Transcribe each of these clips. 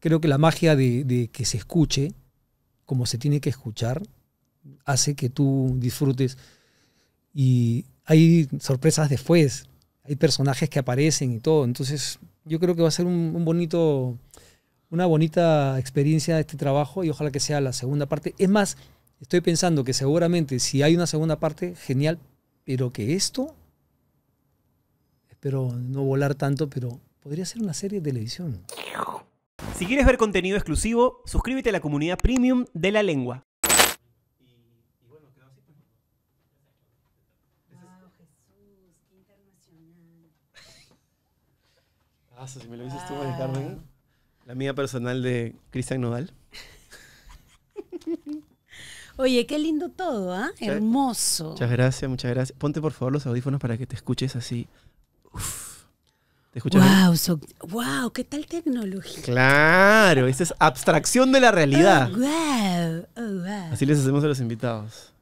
creo que la magia de, que se escuche, como se tiene que escuchar, hace que tú disfrutes. Y hay sorpresas después, hay personajes que aparecen y todo. Entonces, yo creo que va a ser un bonito, una bonita experiencia este trabajo y ojalá que sea la segunda parte. Es más, estoy pensando que seguramente si hay una segunda parte, genial, pero que esto, espero no volar tanto, pero podría ser una serie de televisión. Si quieres ver contenido exclusivo, suscríbete a la comunidad premium de la lengua. Ah, si me lo dices tú, Carmen. Ah. La mía personal de Cristian Nodal. Oye, qué lindo todo, ¿ah? ¿eh? Hermoso. Muchas gracias, muchas gracias. Ponte por favor los audífonos para que te escuches así. Uf wow, wow, qué tal tecnología. Claro, Esta es abstracción de la realidad. Oh, oh, Así les hacemos a los invitados.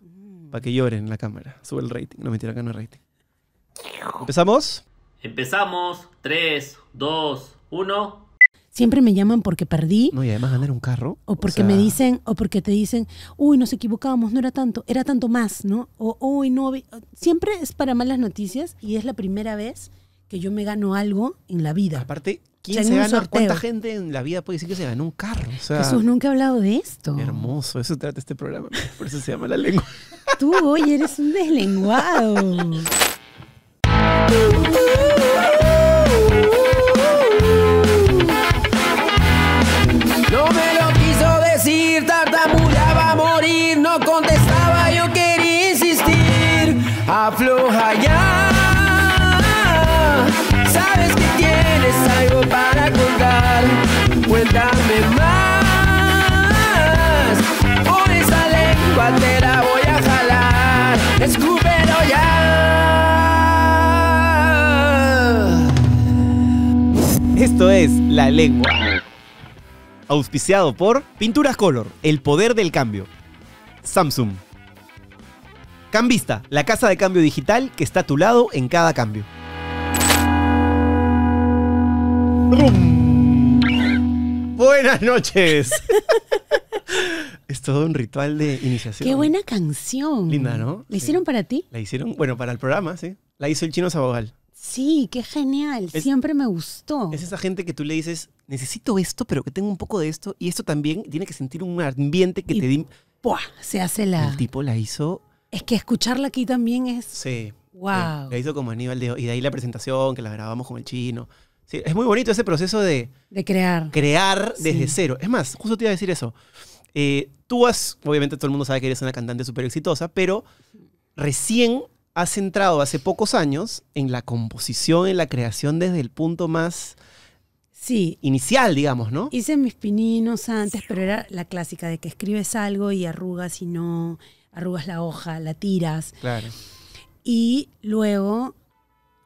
Para que lloren en la cámara. Sube el rating. No me acá no el rating. ¿Empezamos? Empezamos. ¡Tres, dos, uno! Siempre me llaman porque perdí. No, y además ganar un carro. O porque me dicen, o porque te dicen, uy, nos equivocábamos, no era tanto, era tanto más, ¿no? O, uy, no. Siempre es para malas noticias y es la primera vez que yo me gano algo en la vida. Aparte, ¿quién se gana? ¿Cuánta gente en la vida puede decir que se ganó un carro? Jesús, nunca ha hablado de esto. Hermoso, eso trata este programa. Por eso se llama La Lengua. Tú, oye, eres un deslenguado. voy a jalar, ya. Esto es La Lengua. Auspiciado por Pinturas Color, el poder del cambio. Samsung. Cambista, la casa de cambio digital que está a tu lado en cada cambio. Buenas noches. es todo un ritual de iniciación. Qué buena canción. Linda, ¿no? ¿La hicieron para ti? La hicieron, bueno, para el programa, sí. La hizo el chino Sabogal. Sí, qué genial. Siempre me gustó. Es esa gente que tú le dices, necesito esto, pero que tenga un poco de esto. Y esto también tiene que sentir un ambiente que te di. Se hace la. El tipo la hizo. Es que escucharla aquí también es. Sí. Wow. La hizo como Aníbal de. Y de ahí la presentación que la grabamos con el chino es muy bonito ese proceso de... crear. Crear desde cero. Es más, justo te iba a decir eso. Eh, tú has, obviamente todo el mundo sabe que eres una cantante súper exitosa, pero recién has entrado hace pocos años en la composición, en la creación desde el punto más... Sí. Inicial, digamos, ¿no? Hice mis pininos antes, pero era la clásica de que escribes algo y arrugas y no arrugas la hoja, la tiras. Claro. Y luego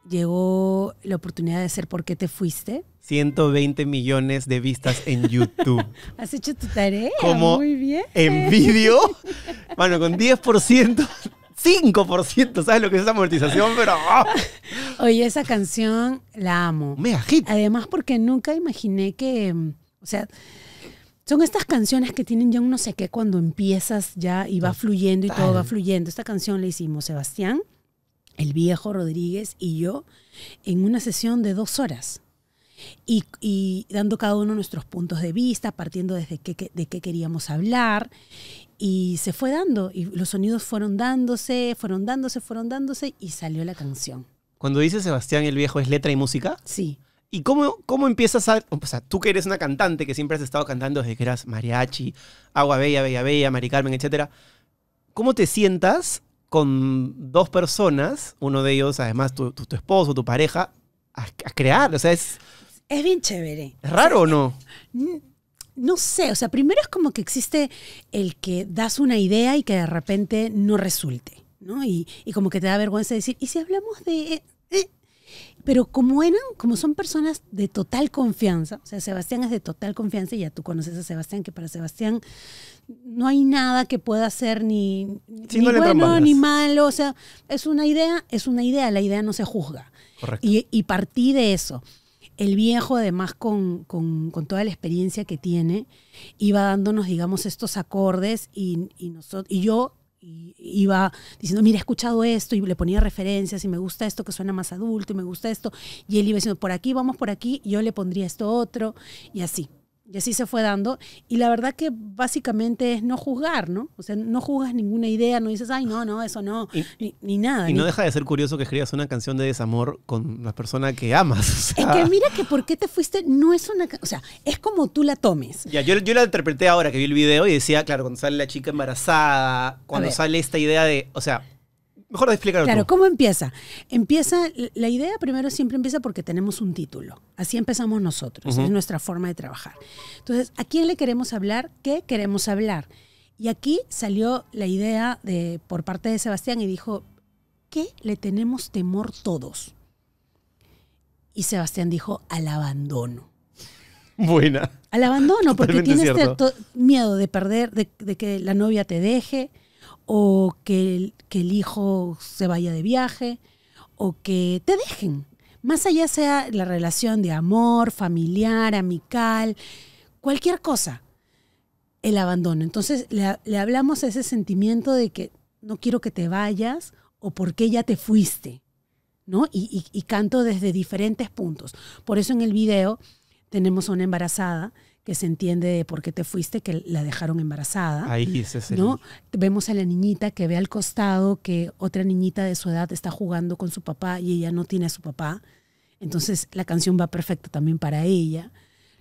llegó la oportunidad de hacer ¿Por qué te fuiste? 120 millones de vistas en YouTube. Has hecho tu tarea. Como Muy bien. En vídeo. Bueno, con 10%. 5%, ¿sabes lo que es esa amortización? Pero. Ah. Oye, esa canción la amo. me hit. Además, porque nunca imaginé que. O sea, son estas canciones que tienen ya un no sé qué cuando empiezas ya y va fluyendo y todo va fluyendo. Esta canción la hicimos Sebastián, el viejo Rodríguez y yo en una sesión de dos horas. Y, dando cada uno nuestros puntos de vista, partiendo desde qué, de qué queríamos hablar. Y se fue dando, y los sonidos fueron dándose, fueron dándose, fueron dándose, y salió la canción. Cuando dice Sebastián el Viejo, ¿es letra y música? Sí. ¿Y cómo, cómo empiezas a...? O sea, tú que eres una cantante, que siempre has estado cantando desde que eras mariachi, Agua Bella, Bella Bella, Mari Carmen, etcétera. ¿Cómo te sientas con dos personas, uno de ellos además tu, tu, esposo, tu pareja, a, crear. O sea, es... Es bien chévere. ¿Es raro o, no? No sé, o sea, primero es como que existe el que das una idea y que de repente no resulte, ¿no? Y, como que te da vergüenza decir, ¿y si hablamos de...? Eh, eh? Pero como eran, como son personas de total confianza, o sea, Sebastián es de total confianza y ya tú conoces a Sebastián, que para Sebastián no hay nada que pueda ser ni, bueno ni malo. O sea, es una idea, es una idea, la idea no se juzga. Correcto. Y, partí de eso. El viejo, además, con, toda la experiencia que tiene, iba dándonos, digamos, estos acordes y, nosotros, y yo iba diciendo, mira, he escuchado esto y le ponía referencias y me gusta esto que suena más adulto y me gusta esto. Y él iba diciendo, por aquí, vamos por aquí, yo le pondría esto otro y así. Y así se fue dando. Y la verdad que básicamente es no juzgar, ¿no? O sea, no juzgas ninguna idea, no dices, ay, no, no, eso no, ni, nada. Y no deja de ser curioso que escribas una canción de desamor con la persona que amas. Es que mira que por qué te fuiste, no es una... O sea, es como tú la tomes. Ya, yo, yo la interpreté ahora que vi el video y decía, claro, cuando sale la chica embarazada, cuando sale esta idea de, o sea, Mejor explicarlo. Claro, ¿cómo empieza? Empieza, la idea primero siempre empieza porque tenemos un título. Así empezamos nosotros, es nuestra forma de trabajar. Entonces, ¿a quién le queremos hablar? ¿Qué queremos hablar? Y aquí salió la idea de, por parte de Sebastián y dijo, ¿qué le tenemos temor todos? Y Sebastián dijo, al abandono. Buena. Al abandono, porque tienes este miedo de perder, de, que la novia te deje, o que el, que el hijo se vaya de viaje, o que te dejen. Más allá sea la relación de amor, familiar, amical, cualquier cosa, el abandono. Entonces le, hablamos a ese sentimiento de que no quiero que te vayas o por qué ya te fuiste, ¿no? Y, y canto desde diferentes puntos. Por eso en el video tenemos a una embarazada que se entiende de por qué te fuiste, que la dejaron embarazada. Ahí ¿no? Vemos a la niñita que ve al costado que otra niñita de su edad está jugando con su papá y ella no tiene a su papá. Entonces la canción va perfecta también para ella.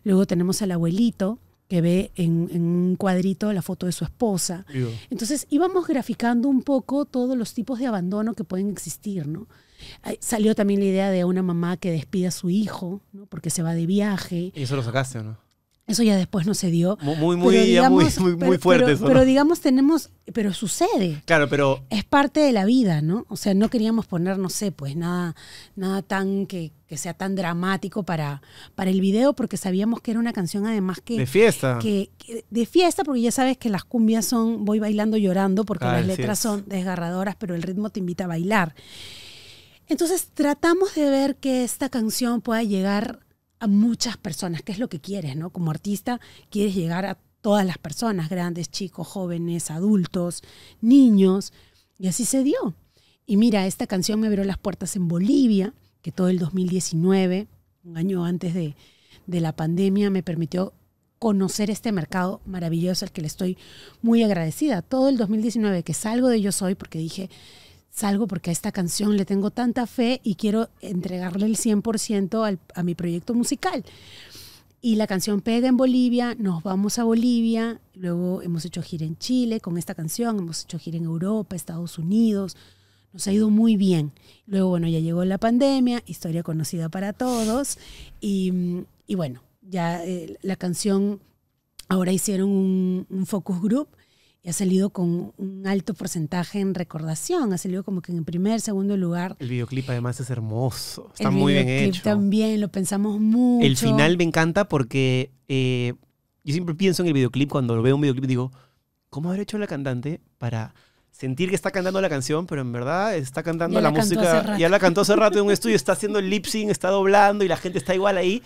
Luego tenemos al abuelito que ve en, un cuadrito la foto de su esposa. Entonces íbamos graficando un poco todos los tipos de abandono que pueden existir, ¿no? Salió también la idea de una mamá que despide a su hijo, ¿no? Porque se va de viaje. ¿Y eso lo sacaste o no? Eso ya después no se dio. Muy, muy, muy, fuerte. Pero, eso, pero digamos, tenemos, pero sucede. Claro, pero. Es parte de la vida, ¿no? O sea, no queríamos poner, no sé, pues nada, nada tan que, que sea tan dramático para, para el video, porque sabíamos que era una canción además que. De fiesta. Que, de fiesta, porque ya sabes que las cumbias son voy bailando llorando, porque ah, las letras son desgarradoras, pero el ritmo te invita a bailar. Entonces tratamos de ver que esta canción pueda llegar a muchas personas, que es lo que quieres, ¿no? Como artista quieres llegar a todas las personas, grandes, chicos, jóvenes, adultos, niños, y así se dio. Y mira, esta canción me abrió las puertas en Bolivia, que todo el 2019, un año antes de, de la pandemia, me permitió conocer este mercado maravilloso al que le estoy muy agradecida. Todo el 2019 que salgo de Yo Soy, porque dije, salgo porque a esta canción le tengo tanta fe y quiero entregarle el 100% a mi proyecto musical. Y la canción pega en Bolivia, nos vamos a Bolivia, luego hemos hecho gira en Chile con esta canción, hemos hecho gira en Europa, Estados Unidos, nos ha ido muy bien. Luego, bueno, ya llegó la pandemia, historia conocida para todos, y, bueno, ya eh, la canción, ahora hicieron un focus group y ha salido con un alto porcentaje en recordación, ha salido como que en el primer, segundo lugar. El videoclip además es hermoso, está muy bien hecho. También lo pensamos mucho. El final me encanta porque eh, yo siempre pienso en el videoclip, cuando lo veo un videoclip digo, ¿cómo haber hecho la cantante para sentir que está cantando la canción, pero en verdad está cantando la, música. Ya la cantó hace rato en un estudio, está haciendo el lip sync, está doblando y la gente está igual ahí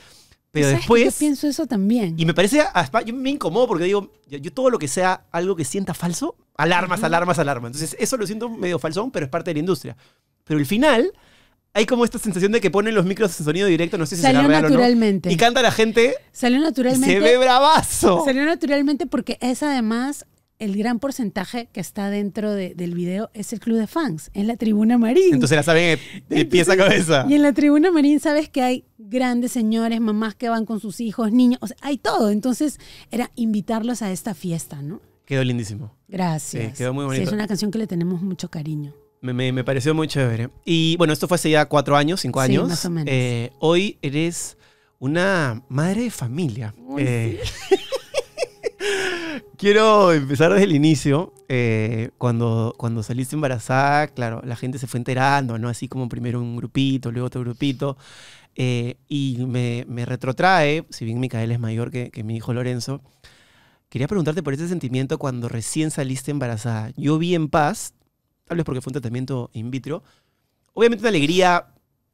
después. yo pienso eso también. Y me parece. Yo me incomodo porque digo, yo, todo lo que sea algo que sienta falso, alarmas, alarmas, alarmas. Entonces, eso lo siento medio falsón, pero es parte de la industria. Pero al final, hay como esta sensación de que ponen los micros en sonido directo, no sé si salió será real naturalmente. O no. Y canta la gente. Salió naturalmente. Se ve bravazo. Salió naturalmente porque es además el gran porcentaje que está dentro del video es el club de fans, en la tribuna marín. Entonces la saben eh, de pieza a cabeza. Y en la tribuna marín sabes que hay grandes señores, mamás que van con sus hijos, niños, o sea, hay todo. Entonces era invitarlos a esta fiesta, ¿no? Quedó lindísimo. Gracias. quedó muy bonito. es una canción que le tenemos mucho cariño. Me, pareció muy chévere. Y bueno, esto fue hace ya cuatro años, cinco años. más o menos. Eh, hoy eres una madre de familia. Eh, Quiero empezar desde el inicio. Eh, cuando, cuando saliste embarazada, claro, la gente se fue enterando, ¿no? Así como primero un grupito, luego otro grupito. Eh, y me, retrotrae, si bien Micael es mayor que, mi hijo Lorenzo, quería preguntarte por ese sentimiento cuando recién saliste embarazada. Yo vi en paz, tal vez porque fue un tratamiento in vitro, obviamente una alegría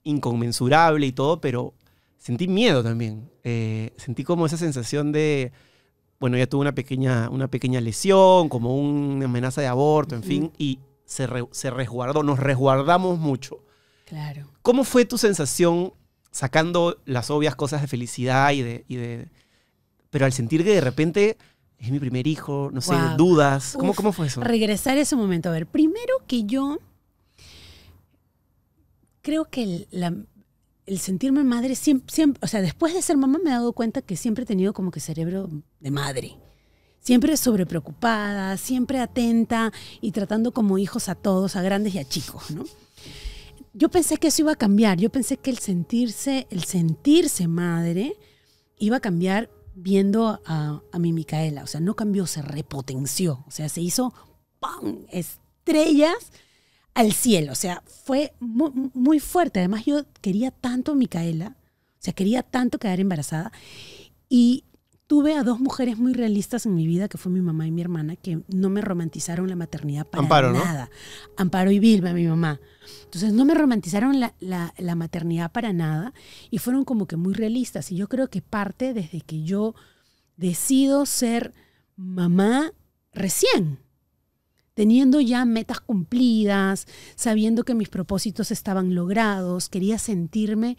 inconmensurable y todo, pero sentí miedo también. Eh, sentí como esa sensación de bueno, ella tuvo una pequeña, una pequeña lesión, como una amenaza de aborto, en fin, y se, resguardó, nos resguardamos mucho. Claro. ¿Cómo fue tu sensación sacando las obvias cosas de felicidad y de... pero al sentir que de repente es mi primer hijo, no sé, dudas, ¿cómo, ¿cómo fue eso? Regresar a ese momento. A ver, primero que yo creo que la el sentirme madre siempre, o sea, después de ser mamá me he dado cuenta que siempre he tenido como que cerebro de madre. Siempre sobrepreocupada, siempre atenta y tratando como hijos a todos, a grandes y a chicos, ¿no? Yo pensé que eso iba a cambiar, yo pensé que el sentirse, el sentirse madre iba a cambiar viendo a, a mi Micaela, o sea, no cambió, se repotenció, o sea, se hizo ¡pam! estrellas al cielo. O sea, fue muy, fuerte. Además, yo quería tanto a Micaela, o sea, quería tanto quedar embarazada. Y tuve a dos mujeres muy realistas en mi vida, que fue mi mamá y mi hermana, que no me romantizaron la maternidad para Amparo, nada. ¿no? Amparo y Vilma, mi mamá. Entonces no me romantizaron la, maternidad para nada y fueron como que muy realistas. Y yo creo que parte desde que yo decido ser mamá recién teniendo ya metas cumplidas, sabiendo que mis propósitos estaban logrados, quería sentirme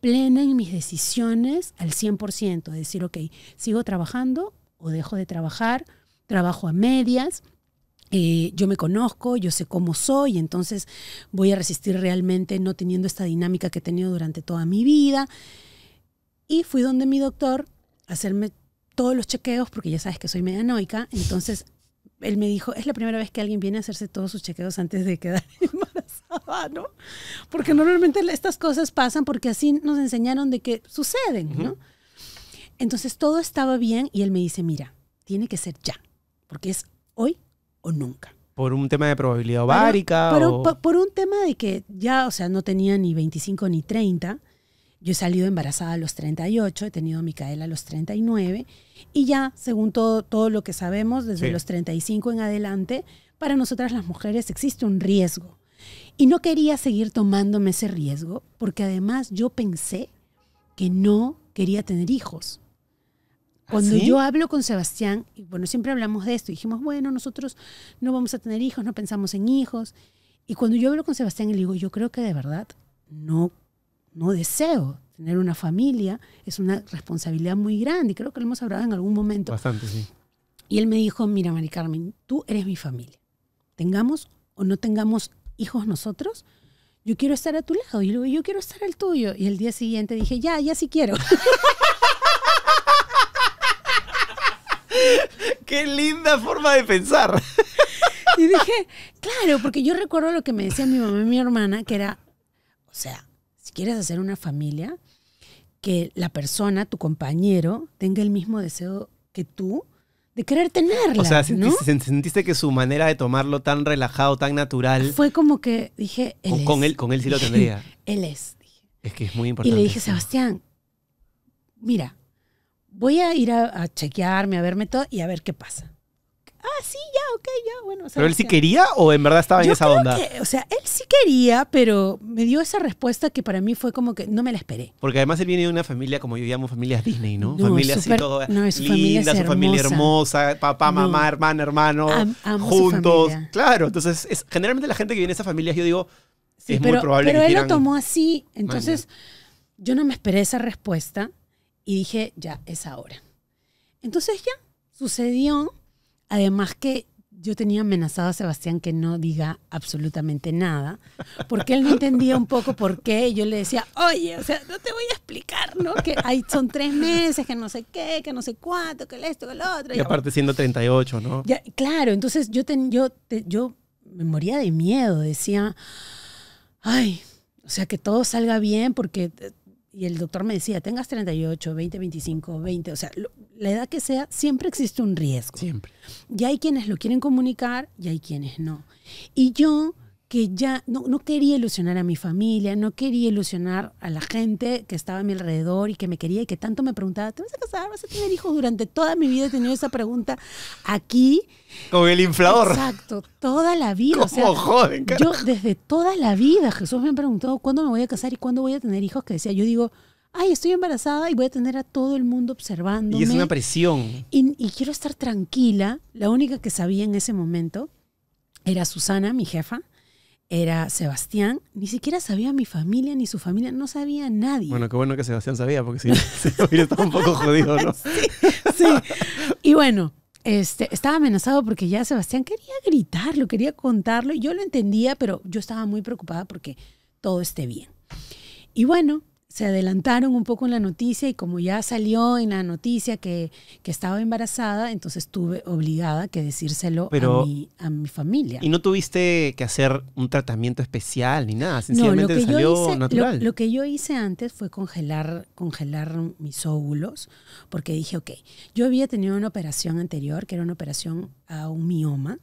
plena en mis decisiones al 100%, decir, ok, sigo trabajando o dejo de trabajar, trabajo a medias, eh, yo me conozco, yo sé cómo soy, entonces voy a resistir realmente no teniendo esta dinámica que he tenido durante toda mi vida. Y fui donde mi doctor a hacerme todos los chequeos, porque ya sabes que soy medianoica, entonces él me dijo, es la primera vez que alguien viene a hacerse todos sus chequeos antes de quedar embarazada, ¿no? Porque normalmente estas cosas pasan porque así nos enseñaron de que suceden, ¿no? Entonces todo estaba bien y él me dice, mira, tiene que ser ya, porque es hoy o nunca. Por un tema de probabilidad ovárica. Pero, por, por, un tema de que ya, o sea, no tenía ni 25 ni 30 yo he salido embarazada a los 38, he tenido a Micaela a los 39 y ya, según todo, todo lo que sabemos, desde los 35 en adelante, para nosotras las mujeres existe un riesgo. Y no quería seguir tomándome ese riesgo porque además yo pensé que no quería tener hijos. ¿Ah, cuando yo hablo con Sebastián, y bueno, siempre hablamos de esto, dijimos, bueno, nosotros no vamos a tener hijos, no pensamos en hijos. Y cuando yo hablo con Sebastián, le digo, yo creo que de verdad no no deseo tener una familia, es una responsabilidad muy grande y creo que lo hemos hablado en algún momento. Bastante, sí. Y él me dijo, mira, Mari Carmen, tú eres mi familia. Tengamos o no tengamos hijos nosotros, yo quiero estar a tu lado. Y luego, yo quiero estar al tuyo. Y el día siguiente dije, ya, ya sí quiero. Qué linda forma de pensar. y dije, claro, porque yo recuerdo lo que me decía mi mamá y mi hermana, que era, o sea, quieres hacer una familia, que la persona, tu compañero, tenga el mismo deseo que tú de querer tenerla. O sea, sentiste, que su manera de tomarlo tan relajado, tan natural. Fue como que dije. con, él, con él sí lo tendría. él es. Dije. Es que es muy importante. Y le dije, Sebastián, mira, voy a ir a chequearme, a verme todo y a ver qué pasa ah, sí, ya, ok, ya, bueno. ¿Pero él sí quería o en verdad estaba en esa onda? o sea, él sí quería, pero me dio esa respuesta que para mí fue como que no me la esperé. Porque además él viene de una familia, como yo llamo, familias Disney, ¿no? no familia super, así linda, familia su hermosa. familia hermosa, papá, mamá, hermana, hermano, juntos. claro, entonces generalmente la gente que viene de esas familias, yo digo, es muy probable pero que Pero él lo tomó así, entonces yo no me esperé esa respuesta y dije, ya, es ahora. Entonces ya, sucedió Además que yo tenía amenazado a Sebastián que no diga absolutamente nada, porque él no entendía un poco por qué. Y yo le decía, oye, o sea, no te voy a explicar, ¿no? Que ahí son tres meses, que no sé qué, que no sé cuánto, que esto, que el otro. Y, aparte siendo 38, ¿no? Ya, claro, entonces yo, ten, yo, te, yo me moría de miedo, decía, ay, o sea, que todo salga bien, porque y el doctor me decía, tengas 38, 20, 25, 20, o sea, la edad que sea, siempre existe un riesgo. Siempre. Y hay quienes lo quieren comunicar y hay quienes no. Y yo que ya no, no, quería ilusionar a mi familia, no quería ilusionar a la gente que estaba a mi alrededor y que me quería y que tanto me preguntaba, ¿te vas a casar? ¿Vas a tener hijos? Durante toda mi vida he tenido esa pregunta aquí. Con el inflador. Exacto, toda la vida. ¿Cómo yo desde toda la vida, Jesús me ha preguntado cuándo me voy a casar y cuándo voy a tener hijos, que decía, yo digo, ay, estoy embarazada y voy a tener a todo el mundo observando. Y es una presión. Y, y quiero estar tranquila. La única que sabía en ese momento era Susana, mi jefa era Sebastián, ni siquiera sabía mi familia ni su familia, no sabía nadie. Bueno, qué bueno que Sebastián sabía, porque si se no, estado un poco jodido, ¿no? Sí, Y bueno, este, estaba amenazado porque ya Sebastián quería gritarlo, quería contarlo, y yo lo entendía, pero yo estaba muy preocupada porque todo esté bien. Y bueno, se adelantaron un poco en la noticia y como ya salió en la noticia que, estaba embarazada, entonces tuve obligada que decírselo a, mi, a, mi, familia. ¿Y no tuviste que hacer un tratamiento especial ni nada? Sencillamente no, lo que salió yo hice, natural. Lo, que yo hice antes fue congelar, congelar mis óvulos porque dije, ok, yo había tenido una operación anterior que era una operación a un mioma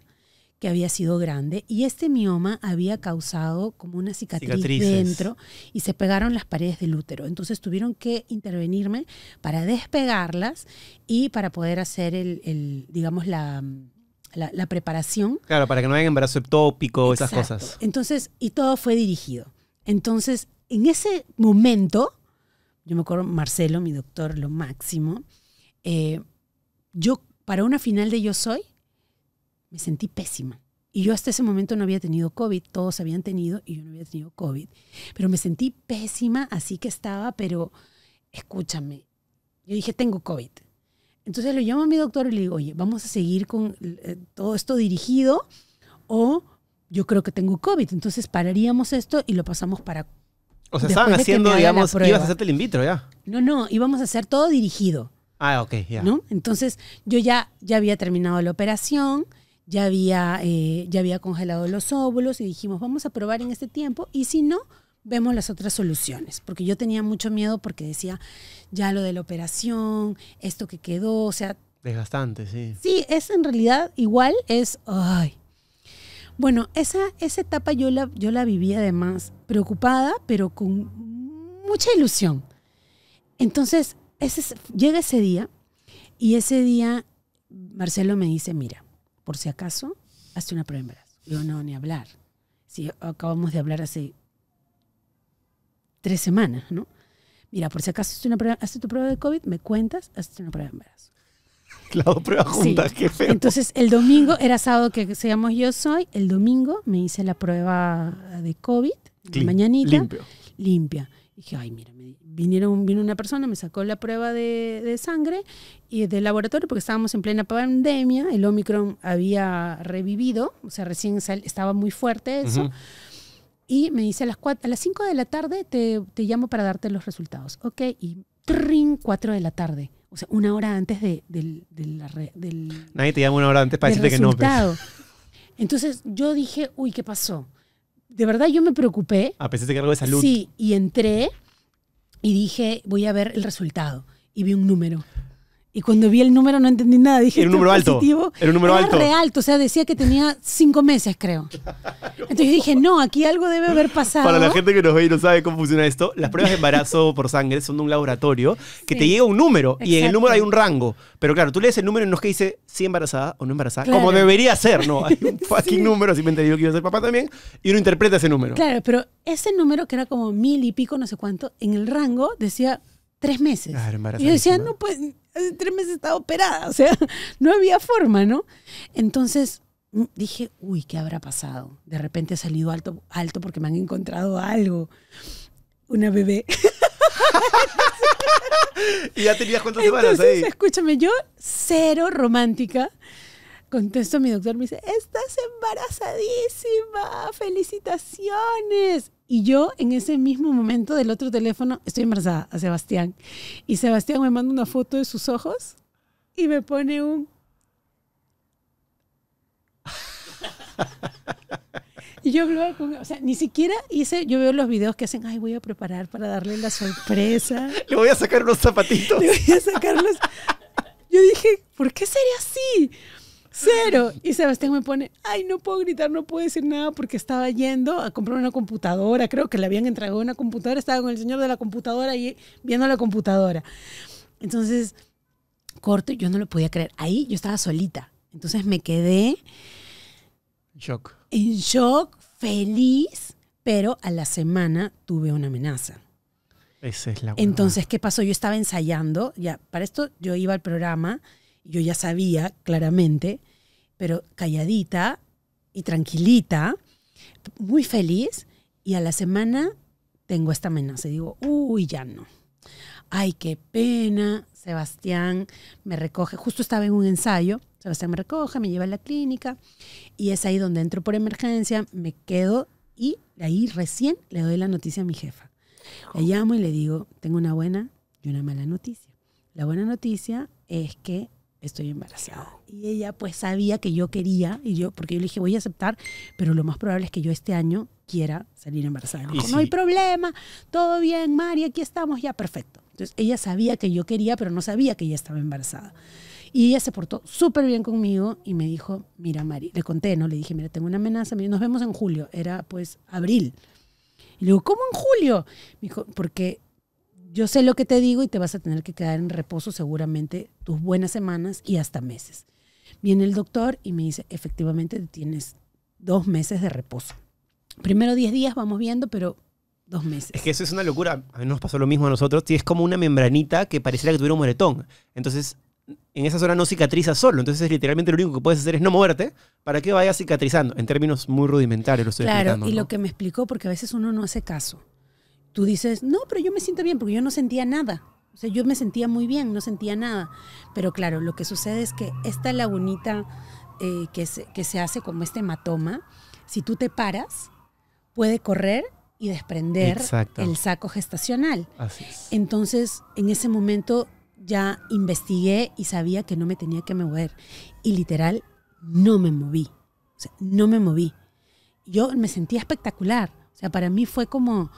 que había sido grande y este mioma había causado como una cicatriz dentro y se pegaron las paredes del útero. Entonces tuvieron que intervenirme para despegarlas y para poder hacer el, digamos, la, preparación. Claro, para que no haya embarazo ectópico, esas cosas. Entonces, y todo fue dirigido. Entonces, en ese momento, yo me acuerdo, Marcelo, mi doctor, lo máximo, eh, yo para una final de Yo Soy, me sentí pésima. Y yo hasta ese momento no había tenido COVID, todos habían tenido y yo no había tenido COVID. Pero me sentí pésima, así que estaba, pero escúchame, yo dije, tengo COVID. Entonces lo llamo a mi doctor y le digo, oye, vamos a seguir con eh, todo esto dirigido o yo creo que tengo COVID. Entonces pararíamos esto y lo pasamos para... O sea, estaban haciendo, digamos, ibas a hacerte el in vitro ya. No, no, íbamos a hacer todo dirigido. Ah, ok, ya. ¿no? Entonces yo ya, ya había terminado la operación ya había, eh, ya había congelado los óvulos y dijimos, vamos a probar en este tiempo y si no, vemos las otras soluciones. Porque yo tenía mucho miedo porque decía, ya lo de la operación, esto que quedó, o sea... Desgastante, sí. Sí, es en realidad igual, es... Ay. Bueno, esa, esa etapa yo la, yo la viví además preocupada, pero con mucha ilusión. Entonces, ese, llega ese día y ese día Marcelo me dice, mira, por si acaso, hazte una prueba de embarazo. Yo no, ni hablar. Si acabamos de hablar hace tres semanas, ¿no? Mira, por si acaso hazte, tu prueba de COVID, me cuentas, hazte una prueba de embarazo. claro pruebas juntas, qué Entonces, el domingo, era sábado que seamos yo soy, el domingo me hice la prueba de COVID, de mañanita. Limpio. Limpia dije, ay, mira, vinieron, vino una persona, me sacó la prueba de, sangre y del laboratorio, porque estábamos en plena pandemia, el Omicron había revivido, o sea, recién estaba muy fuerte eso. Y me dice, a las, a las 5 de la tarde te, llamo para darte los resultados. Ok, y trin, 4 de la tarde. O sea, una hora antes de, del, Nadie te llama una hora antes para decirte que no. Pues. Entonces yo dije, uy, ¿qué pasó? de verdad yo me preocupé. A pesar de que algo de salud. Sí, y entré y dije, voy a ver el resultado. Y vi un número. Y cuando vi el número no entendí nada. Dije, era un número alto. Era un número era alto. Re alto. O sea, decía que tenía cinco meses, creo. Entonces dije, no, aquí algo debe haber pasado. Para la gente que nos ve y no sabe cómo funciona esto, las pruebas de embarazo por sangre son de un laboratorio que te llega un número y en el número hay un rango. Pero claro, tú lees el número y no es que dice si embarazada o no embarazada, como debería ser, ¿no? Hay un fucking número, si me entendió que iba a ser papá también, y uno interpreta ese número. Claro, pero ese número que era como mil y pico, no sé cuánto, en el rango decía tres meses. Ah, y yo decía, no, pues, hace tres meses estaba operada, o sea, no había forma, ¿no? Entonces dije, uy, ¿qué habrá pasado? De repente he salido alto, alto porque me han encontrado algo, una bebé. y ya tenías cuántas semanas ahí. Escúchame, yo cero romántica. Contesto a mi doctor, me dice, estás embarazadísima, felicitaciones. Y yo en ese mismo momento del otro teléfono estoy embarazada a Sebastián. Y Sebastián me manda una foto de sus ojos y me pone un... Y yo o sea, ni siquiera hice, yo veo los videos que hacen, ay, voy a preparar para darle la sorpresa. Le voy a sacar los zapatitos. Le voy a sacar los... Yo dije, ¿por qué sería así? Cero. Y Sebastián me pone, ay, no puedo gritar, no puedo decir nada porque estaba yendo a comprar una computadora. Creo que le habían entregado una computadora. Estaba con el señor de la computadora y viendo la computadora. Entonces, corto, yo no lo podía creer. Ahí yo estaba solita. Entonces me quedé. Shock. En shock, feliz, pero a la semana tuve una amenaza. Esa es la Entonces, ¿qué pasó? Yo estaba ensayando, ya, para esto yo iba al programa, yo ya sabía claramente pero calladita y tranquilita, muy feliz, y a la semana tengo esta amenaza digo, uy, ya no. Ay, qué pena, Sebastián me recoge, justo estaba en un ensayo, Sebastián me recoge, me lleva a la clínica y es ahí donde entro por emergencia, me quedo y ahí recién le doy la noticia a mi jefa. Le llamo y le digo, tengo una buena y una mala noticia. La buena noticia es que estoy embarazada. Y ella pues sabía que yo quería, y yo, porque yo le dije, voy a aceptar, pero lo más probable es que yo este año quiera salir embarazada. No, no hay problema, todo bien, Mari, aquí estamos, ya, perfecto. Entonces ella sabía que yo quería, pero no sabía que ella estaba embarazada. Y ella se portó súper bien conmigo y me dijo, mira, Mari, le conté, ¿no? Le dije, mira, tengo una amenaza, nos vemos en julio, era pues abril. Y le digo, ¿cómo en julio? Me dijo, porque yo sé lo que te digo y te vas a tener que quedar en reposo seguramente tus buenas semanas y hasta meses. Viene el doctor y me dice, efectivamente tienes dos meses de reposo. Primero 10 días, vamos viendo, pero dos meses. Es que eso es una locura. A mí nos pasó lo mismo a nosotros. Tienes como una membranita que pareciera que tuviera un moretón. Entonces, en esa zona no cicatriza solo. Entonces, literalmente lo único que puedes hacer es no moverte para que vaya cicatrizando. En términos muy rudimentarios claro, y lo que me explicó, porque a veces uno no hace caso tú dices, no, pero yo me siento bien porque yo no sentía nada. O sea, yo me sentía muy bien, no sentía nada. Pero claro, lo que sucede es que esta lagunita eh, que, se, que se hace como este hematoma, si tú te paras, puede correr y desprender el saco gestacional. Así es. Entonces, en ese momento ya investigué y sabía que no me tenía que mover. Y literal, no me moví. O sea, no me moví. Yo me sentía espectacular. O sea, para mí fue como,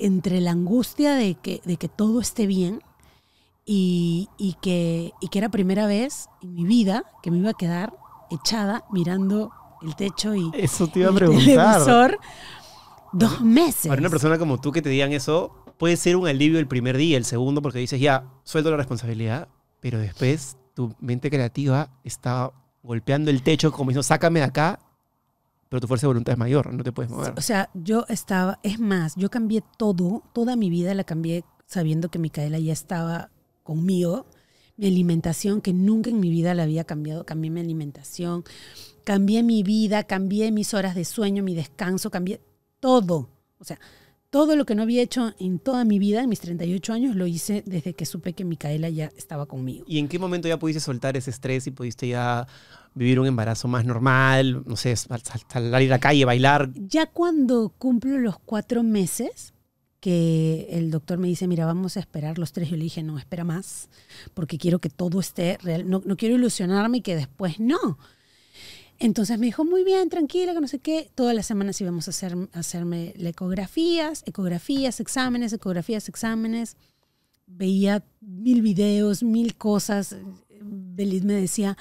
entre la angustia de que, de que todo esté bien y, y, que, y que era primera vez en mi vida que me iba a quedar echada mirando el techo y eso te iba a preguntar. dos meses. Para una persona como tú que te digan eso, puede ser un alivio el primer día, el segundo, porque dices, ya, suelto la responsabilidad, pero después tu mente creativa está golpeando el techo como diciendo, sácame de acá pero tu fuerza de voluntad es mayor, no te puedes mover. O sea, yo estaba, es más, yo cambié todo, toda mi vida la cambié sabiendo que Micaela ya estaba conmigo. Mi alimentación, que nunca en mi vida la había cambiado, cambié mi alimentación, cambié mi vida, cambié mis horas de sueño, mi descanso, cambié todo. O sea, todo lo que no había hecho en toda mi vida, en mis 38 años, lo hice desde que supe que Micaela ya estaba conmigo. ¿Y en qué momento ya pudiste soltar ese estrés y pudiste ya vivir un embarazo más normal? No sé, salir a la calle, bailar. Ya cuando cumplo los cuatro meses, que el doctor me dice, mira, vamos a esperar los tres. Yo le dije, no, espera más, porque quiero que todo esté real. No, quiero ilusionarme y que después no. Entonces me dijo, muy bien, tranquila, que no sé qué. Todas las semanas íbamos a, hacer, hacerme ecografías, ecografías, exámenes, ecografías, exámenes. Veía mil videos, mil cosas. Belis me decía,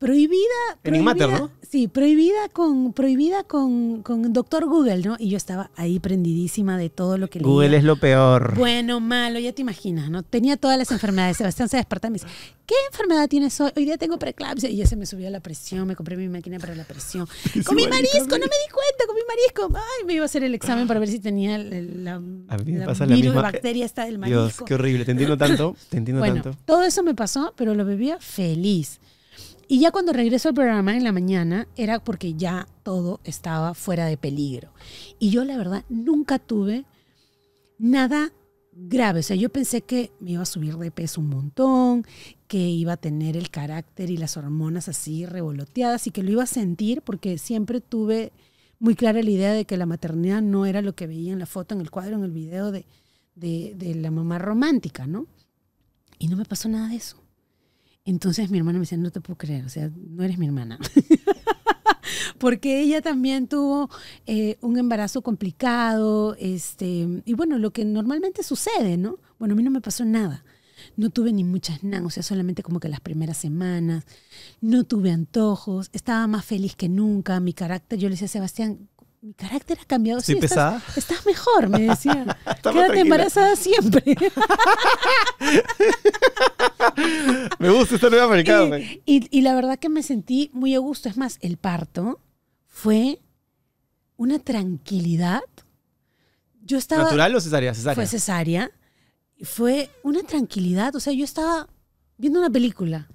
Prohibida, Sí, prohibida con prohibida con, con Doctor Google, ¿no? Y yo estaba ahí prendidísima de todo lo que leía. Google es lo peor. Bueno, malo, ya te imaginas, ¿no? Tenía todas las enfermedades. Sebastián se despertaba y me dice, ¿qué enfermedad tienes hoy? Hoy día tengo preeclampsia. Y ya se me subió la presión, me compré mi máquina para la presión. ¡Con mi marisco, no me di cuenta, ¡Con mi marisco. Ay, me iba a hacer el examen para ver si tenía la, la, virus, bacteria esta del marisco. Dios, qué horrible, te entiendo tanto, te entiendo bueno, tanto. todo eso me pasó, pero lo bebía feliz. Y ya cuando regreso al programa en la mañana era porque ya todo estaba fuera de peligro. Y yo la verdad nunca tuve nada grave. O sea, yo pensé que me iba a subir de peso un montón, que iba a tener el carácter y las hormonas así revoloteadas y que lo iba a sentir porque siempre tuve muy clara la idea de que la maternidad no era lo que veía en la foto, en el cuadro, en el video de, de, de la mamá romántica, ¿no? Y no me pasó nada de eso. Entonces mi hermana me decía, no te puedo creer, o sea, no eres mi hermana. Porque ella también tuvo eh, un embarazo complicado, este, y bueno, lo que normalmente sucede, ¿no? Bueno, a mí no me pasó nada. No tuve ni muchas náuseas o sea, solamente como que las primeras semanas. No tuve antojos, estaba más feliz que nunca. Mi carácter, yo le decía a Sebastián, mi carácter ha cambiado. Sí, pesada? Estás, mejor, me decía. Quédate embarazada siempre. Me gusta Y, y, la verdad que me sentí muy a gusto. Es más, el parto fue una tranquilidad. Yo estaba. ¿Natural o cesárea? Fue cesárea. Fue una tranquilidad. O sea, yo estaba viendo una película.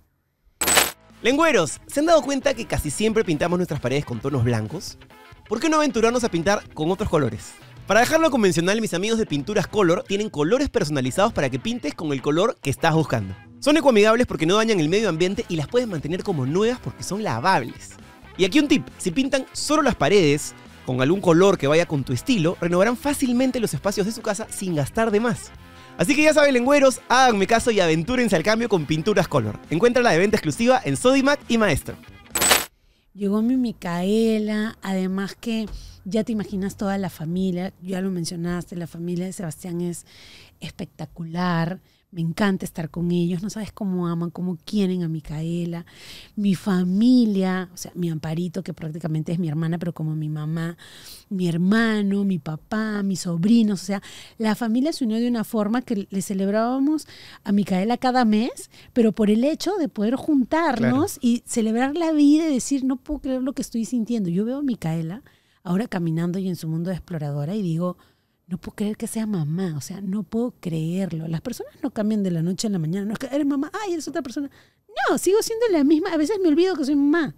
Lengüeros, ¿se han dado cuenta que casi siempre pintamos nuestras paredes con tonos blancos? ¿Por qué no aventurarnos a pintar con otros colores? Para dejarlo convencional, mis amigos de Pinturas Color tienen colores personalizados para que pintes con el color que estás buscando. Son ecoamigables porque no dañan el medio ambiente y las puedes mantener como nuevas porque son lavables. Y aquí un tip, si pintan solo las paredes, con algún color que vaya con tu estilo, renovarán fácilmente los espacios de su casa sin gastar de más. Así que ya saben, lengüeros, háganme caso y aventúrense al cambio con Pinturas Color. la de venta exclusiva en Sodimac y Maestro. Llegó mi Micaela, además que ya te imaginas toda la familia, ya lo mencionaste, la familia de Sebastián es espectacular. Me encanta estar con ellos, no sabes cómo aman, cómo quieren a Micaela, mi familia, o sea, mi amparito, que prácticamente es mi hermana, pero como mi mamá, mi hermano, mi papá, mis sobrinos, o sea, la familia se unió de una forma que le celebrábamos a Micaela cada mes, pero por el hecho de poder juntarnos y celebrar la vida y decir, no puedo creer lo que estoy sintiendo. Yo veo a Micaela ahora caminando y en su mundo de exploradora y digo, no puedo creer que sea mamá, o sea, no puedo creerlo. Las personas no cambian de la noche a la mañana, no es que eres mamá, ay, eres otra persona. No, sigo siendo la misma, a veces me olvido que soy mamá.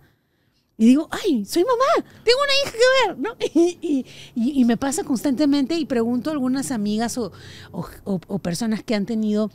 Y digo, ay, soy mamá, tengo una hija que ver, ¿no? Y, me pasa constantemente y pregunto a algunas amigas o personas que han tenido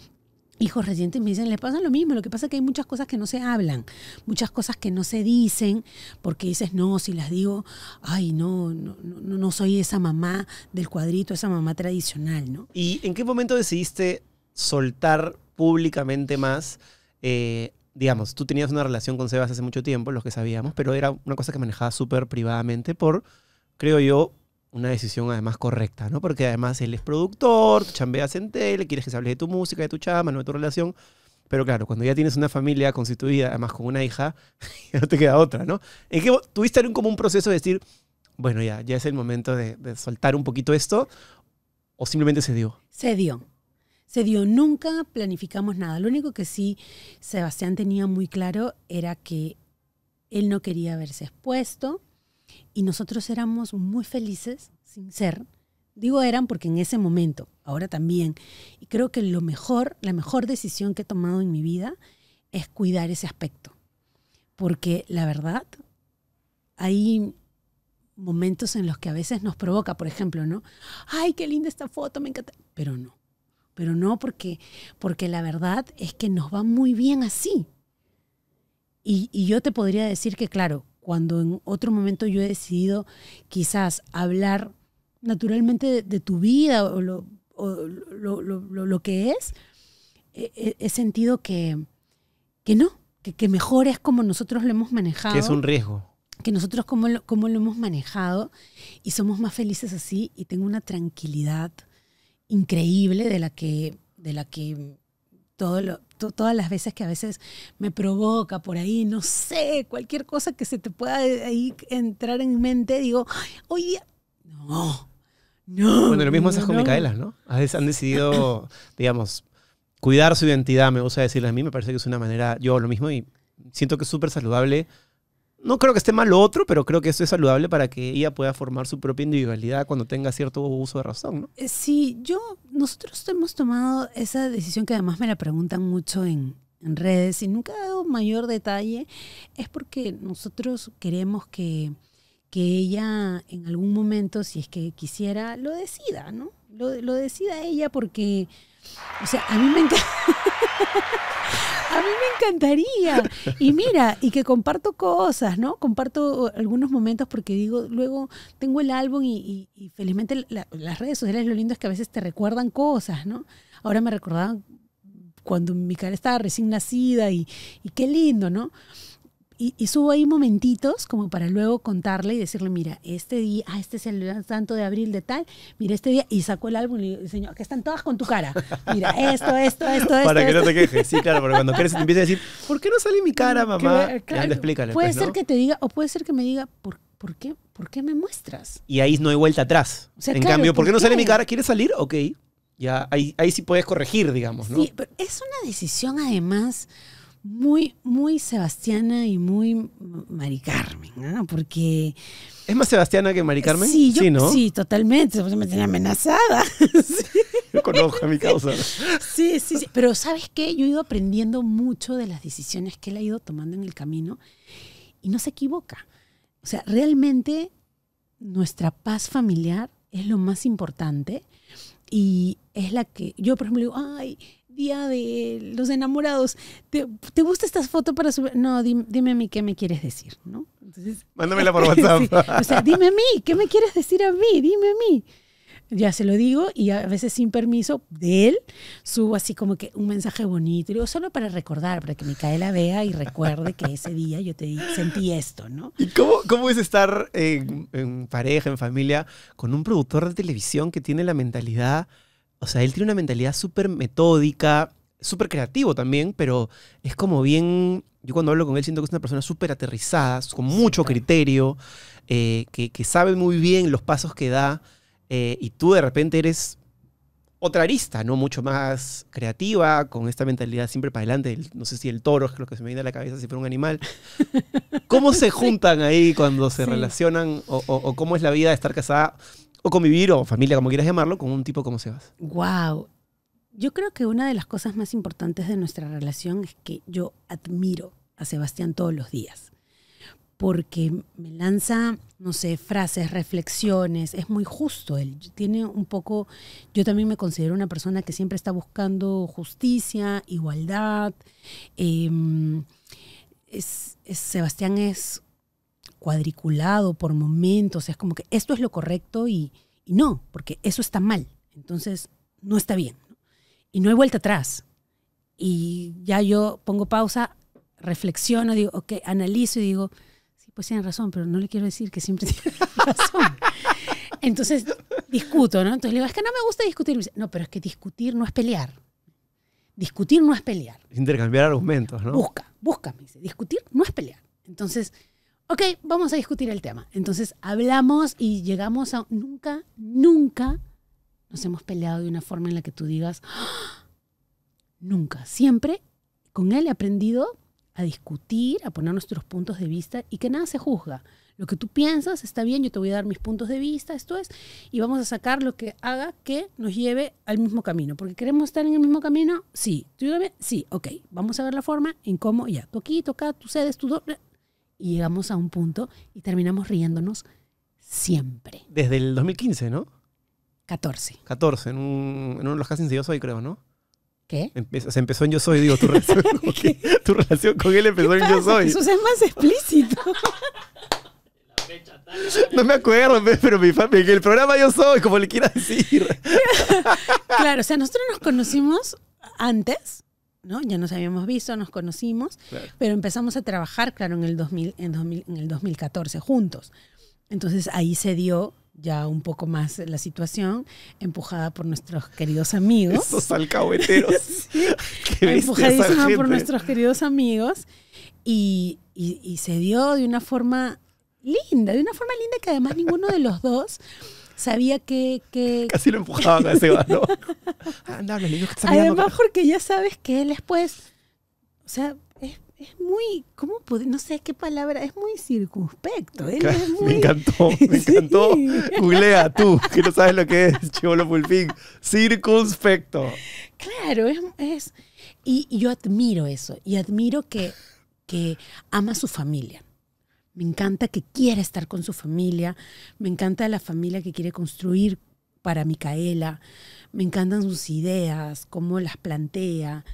hijos recientes me dicen, les pasa lo mismo, lo que pasa es que hay muchas cosas que no se hablan, muchas cosas que no se dicen, porque dices, no, si las digo, ay, no, no, no soy esa mamá del cuadrito, esa mamá tradicional, ¿no? ¿Y en qué momento decidiste soltar públicamente más? Eh, digamos, tú tenías una relación con Sebas hace mucho tiempo, los que sabíamos, pero era una cosa que manejaba súper privadamente por, creo yo, una decisión además correcta, ¿no? Porque además él es productor, chambeas en tele, quieres que se hable de tu música, de tu chama, no de tu relación. Pero claro, cuando ya tienes una familia constituida, además con una hija, ya no te queda otra, ¿no? es que tuviste como un proceso de decir, bueno, ya, ya es el momento de, de soltar un poquito esto? ¿O simplemente se dio? Se dio. Se dio. Nunca planificamos nada. Lo único que sí Sebastián tenía muy claro era que él no quería verse expuesto y nosotros éramos muy felices sin ser. Digo eran porque en ese momento, ahora también. Y creo que lo mejor, la mejor decisión que he tomado en mi vida es cuidar ese aspecto. Porque la verdad, hay momentos en los que a veces nos provoca, por ejemplo, ¿no? Ay, qué linda esta foto, me encanta. Pero no, pero no porque, porque la verdad es que nos va muy bien así. y yo te podría decir que, claro, cuando en otro momento yo he decidido quizás hablar naturalmente de, tu vida o lo, que es, he, sentido que, que no, que, mejor es como nosotros lo hemos manejado. Que es un riesgo que nosotros como lo, lo hemos manejado y somos más felices así y tengo una tranquilidad increíble de la que, de la que todas las veces que a veces me provoca por ahí, no sé, cualquier cosa que se te pueda eh, ahí entrar en mente, digo, hoy día, no, no. Bueno, lo mismo haces con con no. A veces Han decidido, digamos, cuidar su identidad, me gusta decirle a mí, me parece que es una manera, yo lo mismo y siento que es súper saludable no creo que esté mal lo otro, pero creo que eso es saludable para que ella pueda formar su propia individualidad cuando tenga cierto uso de razón, ¿no? Eh, sí, yo, nosotros hemos tomado esa decisión que además me la preguntan mucho en, redes y nunca he dado mayor detalle, es porque nosotros queremos que, que ella en algún momento, si es que quisiera, lo decida, ¿no? Lo, lo decida ella porque, o sea, a mí me encanta... a mí me encantaría. Y mira, y que comparto cosas, ¿no? Comparto uh, algunos momentos porque digo, luego tengo el álbum y, felizmente las redes sociales lo lindo es que a veces te recuerdan cosas, ¿no? Ahora me recordaban cuando mi cara estaba recién nacida y qué lindo, ¿no? y, subo ahí momentitos como para luego contarle y decirle, mira, este día, ah, este es el santo de abril de tal, mira este día, y sacó el álbum y digo, señor, que están todas con tu cara. Mira, esto, esto, esto, esto. Para que no te quejes, sí, claro, Porque cuando quieres te empieza a decir, ¿por qué no sale mi cara, mamá? Claro, explícale. Puede pues, ser que te diga, o puede ser que me diga, ¿por qué? ¿Por qué? me muestras? Y ahí no hay vuelta atrás. en cambio, ¿por, qué, no sale mi cara? ¿Quieres salir? Ok. Ya, ahí, ahí sí puedes corregir, digamos, ¿no? Sí, pero es una decisión además, muy, muy sebastiana y muy Mari Carmen, ¿no? Porque... ¿Es más sebastiana que Mari Carmen? Sí, yo, sí, ¿no? sí totalmente, me tenía amenazada. sí. Yo conozco a mi causa. Sí, sí, sí, pero ¿sabes qué? Yo he ido aprendiendo mucho de las decisiones que él ha ido tomando en el camino y no se equivoca. O sea, realmente nuestra paz familiar es lo más importante y es la que yo, por ejemplo, digo, ay, día de los enamorados. ¿Te, gusta esta foto para subir? No, dime, a mí qué me quieres decir, ¿no? Entonces, Mándamela por WhatsApp. O sea, dime a mí, ¿qué me quieres decir a mí? Dime a mí. Ya se lo digo y a veces sin permiso de él subo así como que un mensaje bonito. Y digo, solo para recordar, para que Micaela vea y recuerde que ese día yo te sentí esto, ¿no? ¿Y cómo, cómo es estar en, en pareja, en familia, con un productor de televisión que tiene la mentalidad o sea, él tiene una mentalidad súper metódica, súper creativo también, pero es como bien. Yo cuando hablo con él siento que es una persona súper aterrizada, con mucho criterio, eh, que, sabe muy bien los pasos que da. Eh, y tú de repente eres otra arista, ¿no? Mucho más creativa, con esta mentalidad siempre para adelante. no sé si el toro es lo que se me viene a la cabeza si fuera un animal. ¿Cómo se juntan ahí cuando se relacionan o, cómo es la vida de estar casada o convivir o familia, como quieras llamarlo, con un tipo como Sebas? Wow. Yo creo que una de las cosas más importantes de nuestra relación es que yo admiro a Sebastián todos los días, porque me lanza, no sé, frases, reflexiones, es muy justo, él tiene un poco, yo también me considero una persona que siempre está buscando justicia, igualdad, em, Sebastián es cuadriculado por momentos, es como que esto es lo correcto y, no, porque eso está mal, entonces no está bien. Y no hay vuelta atrás. Y ya yo pongo pausa, reflexiono, digo, analizo y digo, sí, pues tienen razón, pero no le quiero decir que siempre tiene razón. Entonces discuto, ¿no? Entonces le digo, es que no me gusta discutir. Dice, no, pero es que discutir no es pelear. Discutir no es pelear. Intercambiar argumentos, ¿no? Busca, busca, me dice. Discutir no es pelear. Entonces, ok, vamos a discutir el tema. Entonces hablamos y llegamos a, nunca, nunca nos hemos peleado de una forma en la que tú digas, ¡Ah! nunca, siempre con él he aprendido a discutir, a poner nuestros puntos de vista y que nada se juzga. Lo que tú piensas está bien, yo te voy a dar mis puntos de vista, esto es, y vamos a sacar lo que haga que nos lleve al mismo camino. Porque queremos estar en el mismo camino, sí. ¿Tú Sí, ok. Vamos a ver la forma en cómo, ya, tú aquí, tú acá, tú cedes, tú y llegamos a un punto y terminamos riéndonos siempre. Desde el 2015, ¿no? 14. 14, en, un, en uno de los castings de Yo Soy, creo, ¿no? ¿Qué? se empezó en Yo Soy, digo, tu relación, con, tu relación con él empezó en Yo Soy. Eso es más explícito. No me acuerdo, pero el programa yo soy, como le quiera decir. claro, o sea, nosotros nos conocimos antes ¿no? Ya nos habíamos visto, nos conocimos, pero empezamos a trabajar, claro, en el, 2000, en, en el 2014 juntos. Entonces ahí se dio ya un poco más la situación, empujada por nuestros queridos amigos. Esos alcahueteros. empujadísima por nuestros queridos amigos. Y, y se dio de una forma linda, de una forma linda que además ninguno de los dos sabía que, que... Casi lo empujaban a ese balón. Anda, le digo que Además, porque ya sabes que él es pues, o sea, es, es muy, ¿cómo puede? No sé qué palabra, es muy circunspecto. Él es muy... Me encantó, me encantó. Sí. tú, que no sabes lo que es, Chivolo Pulpín. Circunspecto. Claro, es... es... Y, yo admiro eso, y admiro que, que ama a su familia me encanta que quiera estar con su familia, me encanta la familia que quiere construir para Micaela, me encantan sus ideas, cómo las plantea,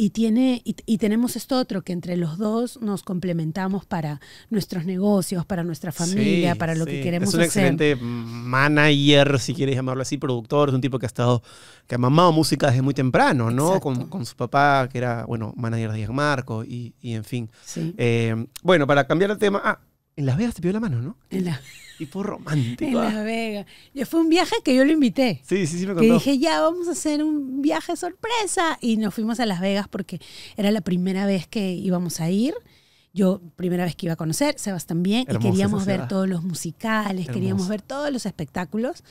y, tiene, y, tenemos esto otro, que entre los dos nos complementamos para nuestros negocios, para nuestra familia, para lo que queremos hacer. Es un excelente manager, si quieres llamarlo así, productor, es un tipo que ha estado, que ha mamado música desde muy temprano, ¿no? Con, su papá, que era, bueno, manager de Marco y, y en fin. Eh, bueno, para cambiar el tema, ah, en Las Vegas te pidió la mano, ¿no? En la tipo romántico. En Las ah. Vegas. Yo fue un viaje que yo lo invité. Sí, sí, sí me contó. Que dije, ya, vamos a hacer un viaje sorpresa. Y nos fuimos a Las Vegas porque era la primera vez que íbamos a ir. Yo, primera vez que iba a conocer, Sebas también, y queríamos ver todos los musicales, queríamos ver todos los espectáculos.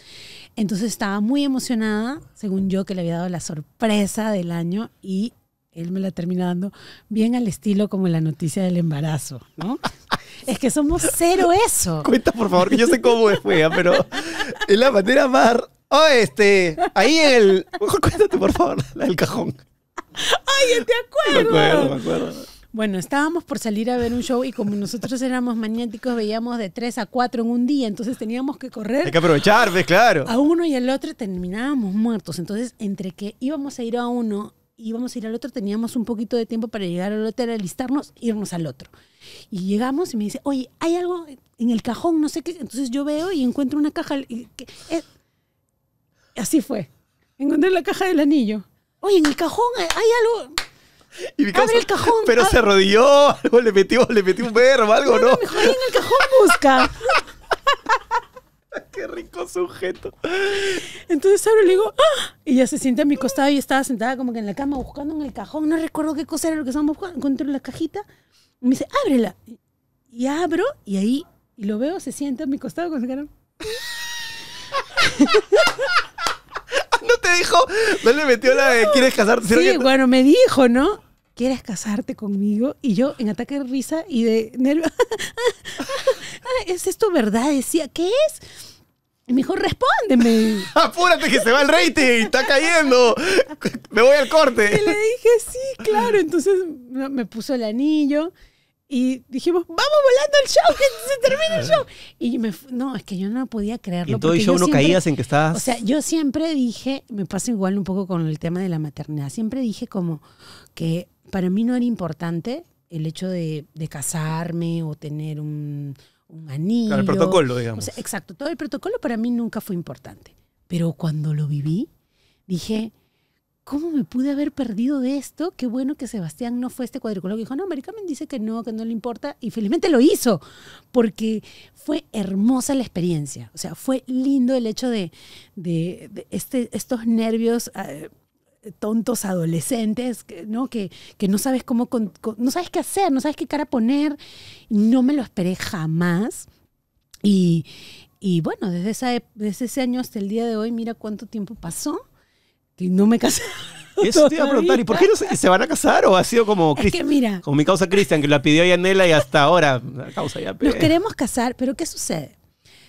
Entonces estaba muy emocionada, según yo, que le había dado la sorpresa del año y él me la termina dando bien al estilo como la noticia del embarazo, ¿no? Es que somos cero eso. Cuenta, por favor, que yo sé cómo es fea, pero en la bandera mar. Oh, este. Ahí en el. cuéntate, por favor, la del cajón. Ay, te acuerdo. Me acuerdo, me acuerdo. Bueno, estábamos por salir a ver un show y como nosotros éramos maniáticos, veíamos de tres a cuatro en un día, entonces teníamos que correr. Hay que aprovechar, ves, pues, claro. A uno y al otro terminábamos muertos. Entonces, entre que íbamos a ir a uno íbamos a ir al otro, teníamos un poquito de tiempo para llegar al hotel, alistarnos, irnos al otro. Y llegamos y me dice, oye, hay algo en el cajón, no sé qué. Entonces yo veo y encuentro una caja. Eh, así fue. Encontré la caja del anillo. Oye, en el cajón eh, hay, algo. Y abre el cajón. Pero ah. se arrodilló, le metió, le metió un verbo, algo, ¿no? ¿no? Mejor en el cajón busca. Qué rico sujeto. Entonces abro y le digo, ¡ah! Y ya se siente a mi costado y estaba sentada como que en la cama buscando en el cajón. No recuerdo qué cosa era lo que estábamos buscando. Encontré la cajita. Y me dice, ábrela. Y abro y ahí y lo veo, se siente a mi costado con el cara. no te dijo, no le metió la de quieres casarte. Sí, bueno, me dijo, ¿no? ¿quieres casarte conmigo? Y yo en ataque de risa y de nervio, ¿es esto verdad? Decía, ¿qué es? Y me dijo, respóndeme. Apúrate que se va el rating, está cayendo. Me voy al corte. Y le dije, sí, claro. Entonces me puso el anillo y dijimos, vamos volando el show, que se termina el show. Y me, no, es que yo no podía creerlo. En todo el show no caías en que estabas. O sea, yo siempre dije, me pasa igual un poco con el tema de la maternidad, siempre dije como que para mí no era importante el hecho de, casarme o tener un, anillo. el protocolo, digamos. exacto, todo el protocolo para mí nunca fue importante. Pero cuando lo viví, dije, ¿cómo me pude haber perdido de esto? Qué bueno que Sebastián no fue este cuadricólogo. Dijo, no, Maricarmen dice que no, que no le importa. Y felizmente lo hizo, porque fue hermosa la experiencia. O sea, fue lindo el hecho de, este, estos nervios. Eh, tontos adolescentes, ¿no? Que, no sabes cómo, no sabes qué hacer, no sabes qué cara poner. No me lo esperé jamás. Y, bueno, desde, desde ese año hasta el día de hoy, mira cuánto tiempo pasó. que no me casé. Eso te iba a preguntar, ¿y por qué no se, se van a casar? ¿O ha sido como, Cristian? mira, como mi causa Cristian, que la pidió Yanela y hasta ahora causa ya Nos queremos casar, pero ¿qué sucede?